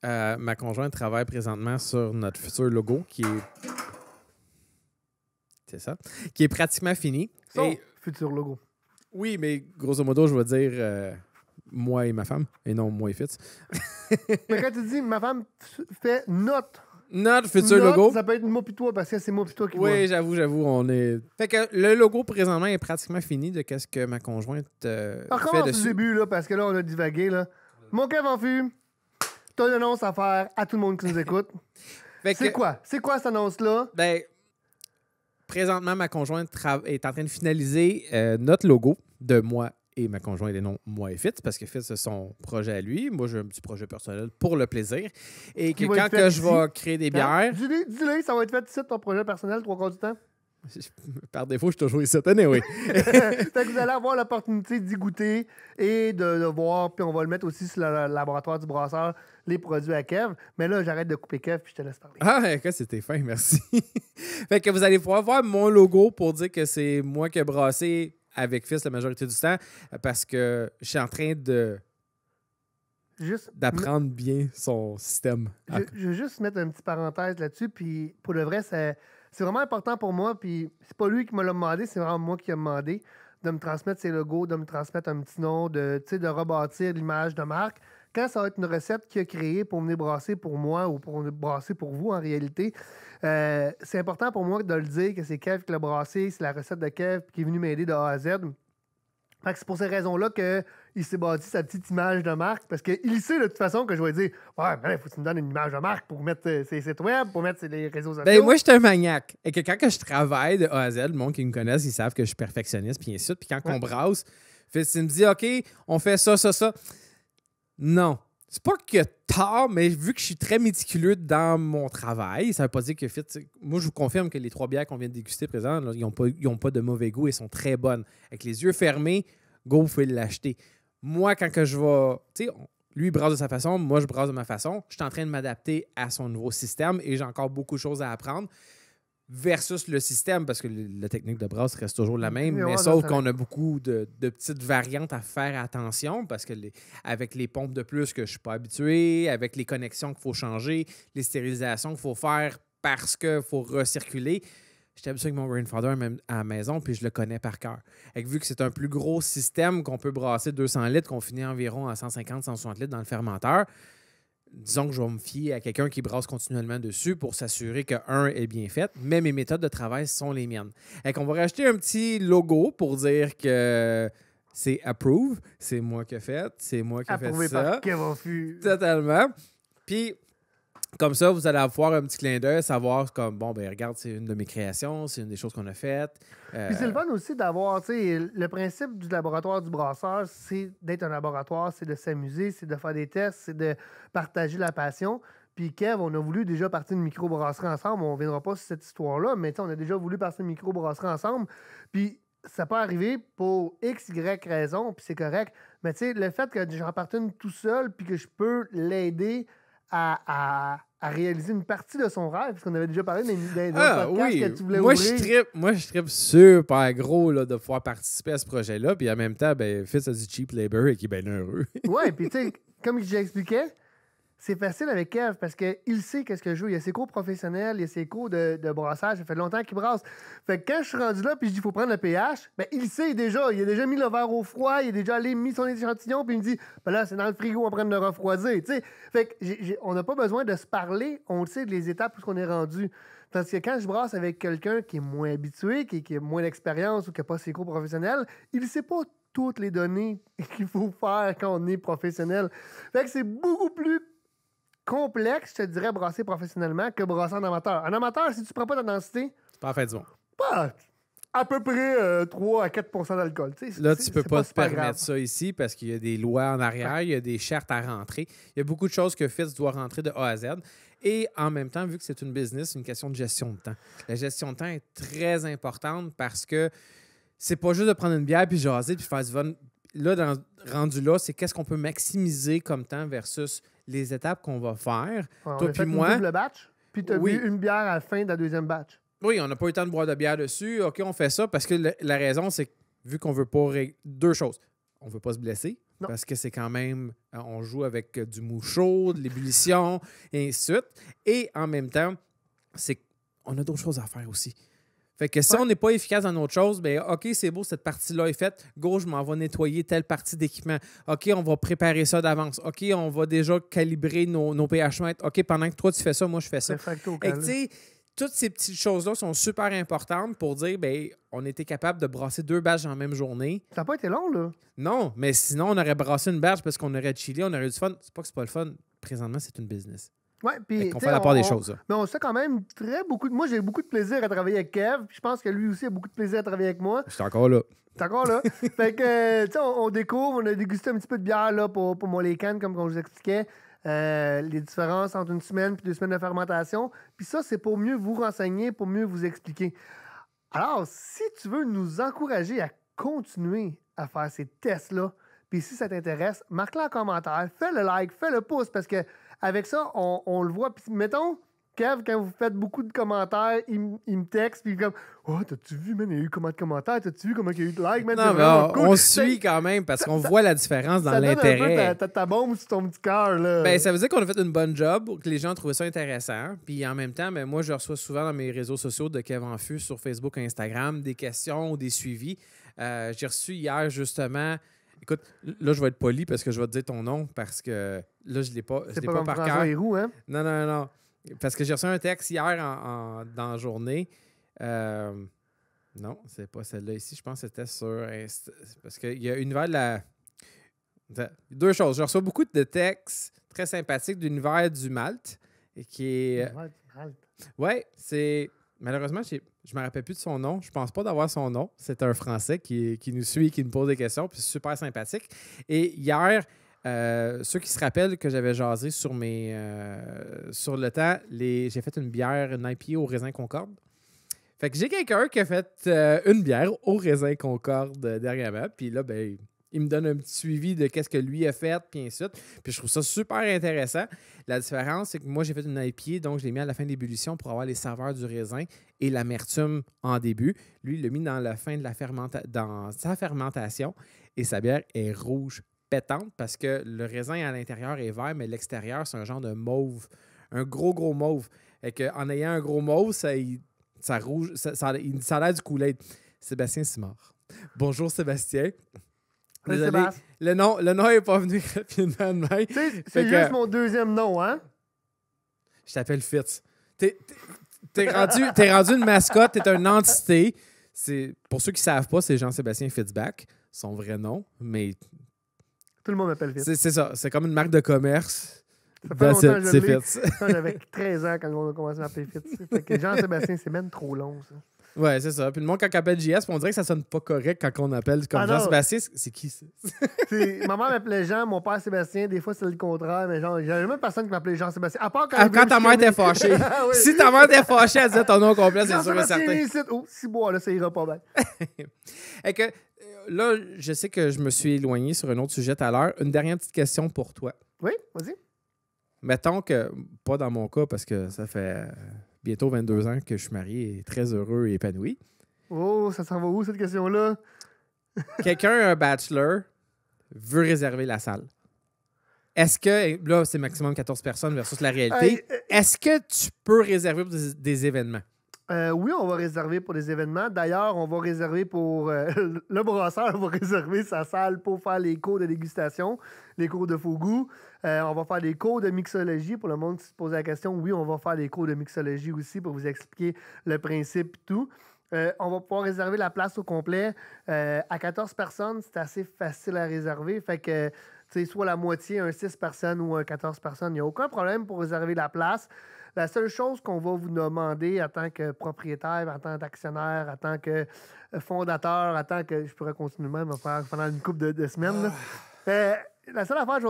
Euh, ma conjointe travaille présentement sur notre futur logo qui est... C'est ça. Qui est pratiquement fini. Son futur logo. Oui, mais grosso modo, je vais dire euh, moi et ma femme, et non moi et Fitz. mais quand tu dis ma femme fait notre. Notre futur logo. Ça peut être moi puis toi, parce que c'est moi puis toi qui Oui, j'avoue, j'avoue, on est. Fait que le logo présentement est pratiquement fini de qu'est-ce que ma conjointe euh, Par fait contre, début, là, parce que là, on a divagué, là. Mon cœur en fume. T'as une annonce à faire à tout le monde qui nous écoute. c'est quoi? C'est quoi cette annonce-là? Ben, présentement, ma conjointe est en train de finaliser euh, notre logo de moi et ma conjointe et noms moi et Fitz, parce que Fitz, c'est son projet à lui. Moi, j'ai un petit projet personnel pour le plaisir. Et quand que je vais créer des bières. Dis-le, dis ça va être fait ici, ton projet personnel, trois quarts du temps. Par défaut, je suis toujours ici oui. fait que vous allez avoir l'opportunité d'y goûter et de, voir, puis on va le mettre aussi sur le, laboratoire du brasseur, les produits à Kev. Mais là, j'arrête de couper Kev puis je te laisse parler. Ah, c'était fin, merci. fait que vous allez pouvoir voir mon logo pour dire que c'est moi qui ai brassé avec Fils la majorité du temps parce que je suis en train de d'apprendre bien son système. Je, vais juste mettre une petite parenthèse là-dessus, puis pour le vrai, ça c'est vraiment important pour moi. Puis c'est pas lui qui me l'a demandé, c'est vraiment moi qui a demandé de me transmettre ses logos, de me transmettre un petit nom, de, de rebâtir l'image de marque. Quand ça va être une recette qu'il a créée pour venir brasser pour moi ou pour brasser pour vous en réalité, euh, c'est important pour moi de le dire que c'est Kev qui l'a brassé, c'est la recette de Kev qui est venu m'aider de A à Z. Fait que c'est pour ces raisons-là qu'il s'est bâti sa petite image de marque, parce qu'il sait de toute façon que je vais dire Ouais, mais il faut que tu me donnes une image de marque pour mettre euh, ses sites web, pour mettre les réseaux ben, sociaux. Ben, moi, je suis un maniaque. Et que quand je travaille de A à Z, le monde qui me connaît, ils savent que je suis perfectionniste, puis ainsi de Puis quand on brasse, il me dit « Ok, on fait ça, ça, ça. Non, c'est pas que tard, mais vu que je suis très méticuleux dans mon travail, ça veut pas dire que Moi, je vous confirme que les trois bières qu'on vient de déguster présent, ils n'ont pas, pas de mauvais goût et sont très bonnes. Avec les yeux fermés, go, vous pouvez l'acheter. Moi, quand que je vais. Tu sais, lui brasse de sa façon, moi, je brasse de ma façon. Je suis en train de m'adapter à son nouveau système et j'ai encore beaucoup de choses à apprendre versus le système, parce que la technique de brasse reste toujours la même, mais, sauf qu'on a beaucoup de, petites variantes à faire attention, parce que les, avec les pompes de plus que je ne suis pas habitué, avec les connexions qu'il faut changer, les stérilisations qu'il faut faire parce qu'il faut recirculer. J'étais habitué avec mon Rainfather à la maison, puis je le connais par cœur. avec vu que c'est un plus gros système qu'on peut brasser 200 litres, qu'on finit environ à 150-160 litres dans le fermenteur, disons que je vais me fier à quelqu'un qui brasse continuellement dessus pour s'assurer que un est bien fait, mais mes méthodes de travail sont les miennes. Et qu'on va rajouter un petit logo pour dire que c'est approve, c'est moi qui ai fait, c'est moi qui ai fait ça. Par Totalement. Puis comme ça, vous allez avoir un petit clin d'œil, savoir comme bon, ben regarde, c'est une de mes créations, c'est une des choses qu'on a faites. Euh, puis c'est le fun aussi d'avoir, tu sais, le principe du laboratoire du brasseur, c'est d'être un laboratoire, c'est de s'amuser, c'est de faire des tests, c'est de partager la passion. Puis Kev, on a voulu déjà partir de microbrasserie ensemble, on ne reviendra pas sur cette histoire-là, mais on a déjà voulu partir de microbrasserie ensemble. Puis ça peut arriver pour X, Y raison, puis c'est correct. Mais tu sais, le fait que j'en une tout seul, puis que je peux l'aider à, réaliser une partie de son rêve, parce qu'on avait déjà parlé d'un ah, podcast que tu voulais moi, Je trip, moi, je tripe super gros là, de pouvoir participer à ce projet-là, puis en même temps, ben, fils a du cheap labor et qui est bien heureux. oui, puis tu sais, comme je expliqué c'est facile avec Kev parce qu'il sait qu'est-ce que je joue. Il y a ses cours professionnels, il y a ses cours de, brassage. Ça fait longtemps qu'il brasse. Fait que quand je suis rendu là puis je dis faut prendre le pH, ben il sait déjà. Il a déjà mis le verre au froid, il a déjà allé mis son échantillon puis il me dit ben là c'est dans le frigo on train de le refroidir. Fait on n'a pas besoin de se parler. On sait les étapes où on est rendu. Parce que quand je brasse avec quelqu'un qui est moins habitué, qui, qui a moins d'expérience ou qui n'a pas ses cours professionnels, il ne sait pas toutes les données qu'il faut faire quand on est professionnel. Fait que c'est beaucoup plus complexe, je te dirais, brasser professionnellement que brasser en amateur. En amateur, si tu prends pas ta densité. C'est pas fait du bon. pas à peu près 3 euh, à 4 d'alcool. Là, tu peux pas, te permettre ça ici parce qu'il y a des lois en arrière, il y a des chartes à rentrer. Il y a beaucoup de choses que Fitz doit rentrer de A à Z. Et en même temps, vu que c'est une business, c'est une question de gestion de temps. La gestion de temps est très importante parce que c'est pas juste de prendre une bière puis jaser puis faire du Là, dans, rendu là, c'est qu'est-ce qu'on peut maximiser comme temps versus les étapes qu'on va faire. Toi puis moi. batch, puis tu as oui. une bière à la fin de la deuxième batch. Oui, on n'a pas eu le temps de boire de bière dessus. OK, on fait ça parce que la raison, c'est vu qu'on veut pas deux choses. On ne veut pas se blesser parce que c'est quand même euh, on joue avec euh, du mou chaud, de l'ébullition et ainsi de suite. Et en même temps, c'est on a d'autres choses à faire aussi. Fait que si on n'est pas efficace dans autre chose, ben OK, c'est beau, cette partie-là est faite. Go, je m'en vais nettoyer telle partie d'équipement. OK, on va préparer ça d'avance. OK, on va déjà calibrer nos, nos pH mètres. OK, pendant que toi, tu fais ça, moi, je fais ça. Et tu toutes ces petites choses-là sont super importantes pour dire, ben on était capable de brasser deux badges en même journée. Ça n'a pas été long, là? Non, mais sinon, on aurait brassé une badge parce qu'on aurait chillé, on aurait eu du fun. C'est pas que c'est pas le fun. Présentement, c'est une business puis. On fait la part des choses. Mais on sait quand même très beaucoup. Moi, j'ai beaucoup de plaisir à travailler avec Kev. Puis je pense que lui aussi a beaucoup de plaisir à travailler avec moi. Je encore là. C'est encore là. fait que, euh, tu on, découvre, on a dégusté un petit peu de bière là, pour, pour cannes comme on vous expliquait. Euh, les différences entre une semaine et deux semaines de fermentation. Puis ça, c'est pour mieux vous renseigner, pour mieux vous expliquer. Alors, si tu veux nous encourager à continuer à faire ces tests-là, puis si ça t'intéresse, marque-le en commentaire, fais le like, fais le pouce, parce que avec ça, on, le voit. mettons, Kev, quand vous faites beaucoup de commentaires, il, me texte, puis comme Oh, t'as-tu vu, man, il y a eu comment de commentaires, t'as-tu vu comment il y a eu de likes, man? Non, on, suit quand même parce qu'on voit la différence dans l'intérêt. ta bombe sur ton petit cœur, là. Ben, ça veut dire qu'on a fait une bonne job, que les gens trouvaient ça intéressant. Puis en même temps, ben, moi, je reçois souvent dans mes réseaux sociaux de Kev Fu sur Facebook et Instagram des questions ou des suivis. Euh, j'ai reçu hier, justement, Écoute, là, je vais être poli parce que je vais te dire ton nom parce que là, je ne l'ai pas, je l'ai pas, par cœur. Hein? Non, non, non. Parce que j'ai reçu un texte hier en, dans la journée. Euh, non, c'est pas celle-là ici. Je pense que c'était sur. Parce qu'il y a vague de la. Deux choses. Je reçois beaucoup de textes très sympathiques d'Univers du Malte. Et qui est. du Malte. Ouais, c'est malheureusement, je ne me rappelle plus de son nom. Je pense pas d'avoir son nom. C'est un Français qui, nous suit, qui nous pose des questions, puis super sympathique. Et hier, euh, ceux qui se rappellent que j'avais jasé sur mes euh, sur le temps, j'ai fait une bière, une au raisin Concorde. Fait que j'ai quelqu'un qui a fait euh, une bière au raisin Concorde dernièrement. Puis là, ben, il me donne un petit suivi de qu'est-ce que lui a fait, puis ensuite Puis je trouve ça super intéressant. La différence, c'est que moi, j'ai fait une IPA, donc je l'ai mis à la fin de d'ébullition pour avoir les saveurs du raisin et l'amertume en début. Lui, il l'a mis dans la fin de la fermentation, dans sa fermentation, et sa bière est rouge pétante parce que le raisin à l'intérieur est vert, mais l'extérieur, c'est un genre de mauve, un gros, gros mauve. Et qu'en ayant un gros mauve, ça, ça rouge, ça, a l'air du coulet Sébastien, Sébastien mort. Bonjour Sébastien le nom, le nom pas venu rapidement de C'est juste mon deuxième nom, hein? Je t'appelle Fitz. T'es rendu, rendu une mascotte, t'es une entité. Pour ceux qui savent pas, c'est Jean-Sébastien Fitzback, son vrai nom, mais. Tout le monde m'appelle Fitz. C'est ça, c'est comme une marque de commerce. Ça fait longtemps que je Fitz. J'avais 13 ans quand on a commencé à m'appeler Fitz. Jean-Sébastien, c'est même trop long, ça. Ouais, c'est ça. Puis le monde, quand on JS, on dirait que ça sonne pas correct quand on appelle comme Jean-Sébastien. Ah, c'est qui ça? ma mère m'appelait Jean, mon père Sébastien. Des fois, c'est le contraire, mais genre, j'avais même personne qui m'appelait Jean-Sébastien. À part quand. quand ta mère était fâchée. Ah si ta mère était fâchée, elle disait ton nom complet, c'est sûr et certain. Oh, si bois, là, ça ira pas mal. et que euh, là, je sais que je me suis éloigné sur un autre sujet tout à l'heure. Une dernière petite question pour toi. Oui, vas-y. Mettons que, pas dans mon cas, parce que ça fait bientôt 22 ans que je suis marié et très heureux et épanoui. Oh, ça s'en va où cette question-là? Quelqu'un un bachelor veut réserver la salle. Est-ce que, là, c'est maximum 14 personnes versus la réalité. Euh, Est-ce que tu peux réserver des événements? Euh, oui, on va réserver pour des événements. D'ailleurs, on va réserver pour. Euh, le brasseur va réserver sa salle pour faire les cours de dégustation, les cours de faux goût. Euh, on va faire des cours de mixologie pour le monde qui se pose la question. Oui, on va faire des cours de mixologie aussi pour vous expliquer le principe tout. on va pouvoir réserver la place au complet. à 14 personnes, c'est assez facile à réserver. Fait que, tu sais, soit la moitié, un 6 personnes ou un 14 personnes, il n'y a aucun problème pour réserver la place. La seule chose qu'on va vous demander en tant que propriétaire, en tant qu'actionnaire, en tant que euh, fondateur, en tant que. Je pourrais continuer même à faire pendant une couple de, semaines. Ah. Euh, la seule affaire que je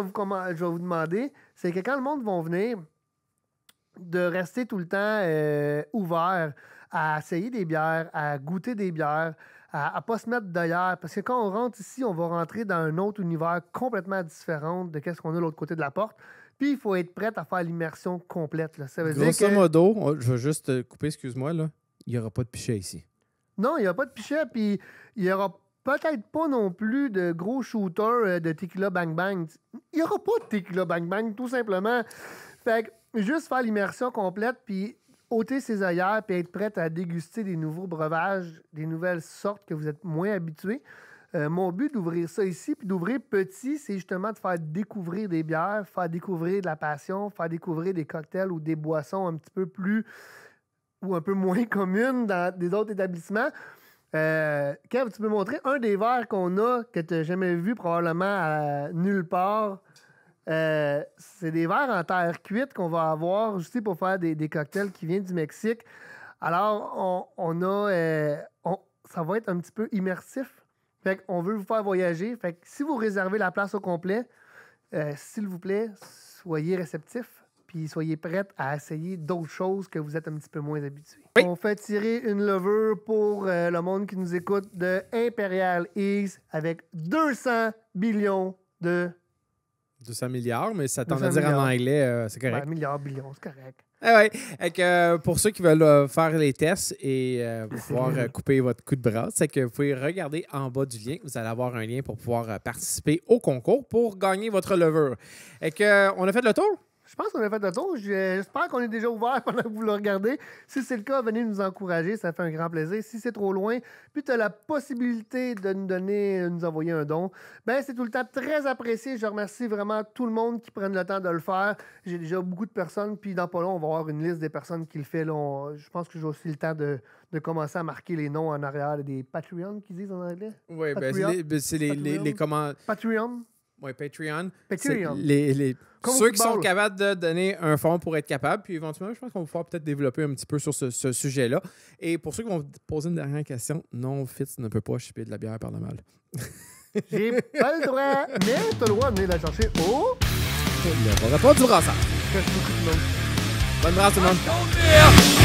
vais vous, demander, c'est que quand le monde va venir, de rester tout le temps euh, ouvert à essayer des bières, à goûter des bières, à ne pas se mettre d'ailleurs. Parce que quand on rentre ici, on va rentrer dans un autre univers complètement différent de ce qu'on a de l'autre côté de la porte. Puis il faut être prêt à faire l'immersion complète. Là. Ça Grosso modo, je vais juste couper, excuse-moi, là. il n'y aura pas de pichet ici. Non, il n'y aura pas de pichet, puis il n'y aura peut-être pas non plus de gros shooter euh, de tequila bang bang. Il n'y aura pas de tequila bang bang, tout simplement. Fait que juste faire l'immersion complète, puis ôter ses ailleurs, puis être prêt à déguster des nouveaux breuvages, des nouvelles sortes que vous êtes moins habitués. Euh, mon but d'ouvrir ça ici, puis d'ouvrir petit, c'est justement de faire découvrir des bières, faire découvrir de la passion, faire découvrir des cocktails ou des boissons un petit peu plus ou un peu moins communes dans des autres établissements. Euh, Kev, tu peux montrer un des verres qu'on a que tu n'as jamais vu probablement nulle part. Euh, c'est des verres en terre cuite qu'on va avoir juste pour faire des, cocktails qui viennent du Mexique. Alors, on, a. ça va être un petit peu immersif fait qu'on veut vous faire voyager. Fait que si vous réservez la place au complet, euh, s'il vous plaît, soyez réceptifs. Puis soyez prêts à essayer d'autres choses que vous êtes un petit peu moins habitués. On fait tirer une levure pour euh, le monde qui nous écoute de Imperial Ease avec 200 billions de 200 milliards, mais ça tend à dire en anglais, euh, c'est correct. milliards, billions, c'est correct et eh ouais. Euh, pour ceux qui veulent euh, faire les tests et euh, pouvoir couper votre coup de bras, c'est que vous pouvez regarder en bas du lien. Vous allez avoir un lien pour pouvoir participer au concours pour gagner votre lever. Et que on a fait le tour? Je pense qu'on a fait le tour. J'espère qu'on est déjà ouvert pendant que vous le regardez. Si c'est le cas, venez nous encourager. Ça fait un grand plaisir. Si c'est trop loin, puis tu as la possibilité de nous donner, euh, nous envoyer un don. Ben, c'est tout le temps très apprécié. Je remercie vraiment tout le monde qui prenne le temps de le faire. J'ai déjà beaucoup de personnes. Puis dans pas long, on va avoir une liste des personnes qui le fait. je pense que j'ai aussi le temps de, commencer à marquer les noms en arrière des Patreons qui disent en anglais. Oui, ben, ben, c'est les, ben, les, Patreon. Oui, Patreon. Patreon. Les, les ceux qui sont capables de donner un fonds pour être capable. Puis éventuellement, je pense qu'on va pouvoir peut-être développer un petit peu sur ce, ce sujet-là. Et pour ceux qui vont poser une dernière question, non, Fitz ne peut pas chipper de la bière par le mal. J'ai pas le droit, mais t'as le droit de venir la chercher au. Le rapport du brassard. Bonne brasse tout le monde.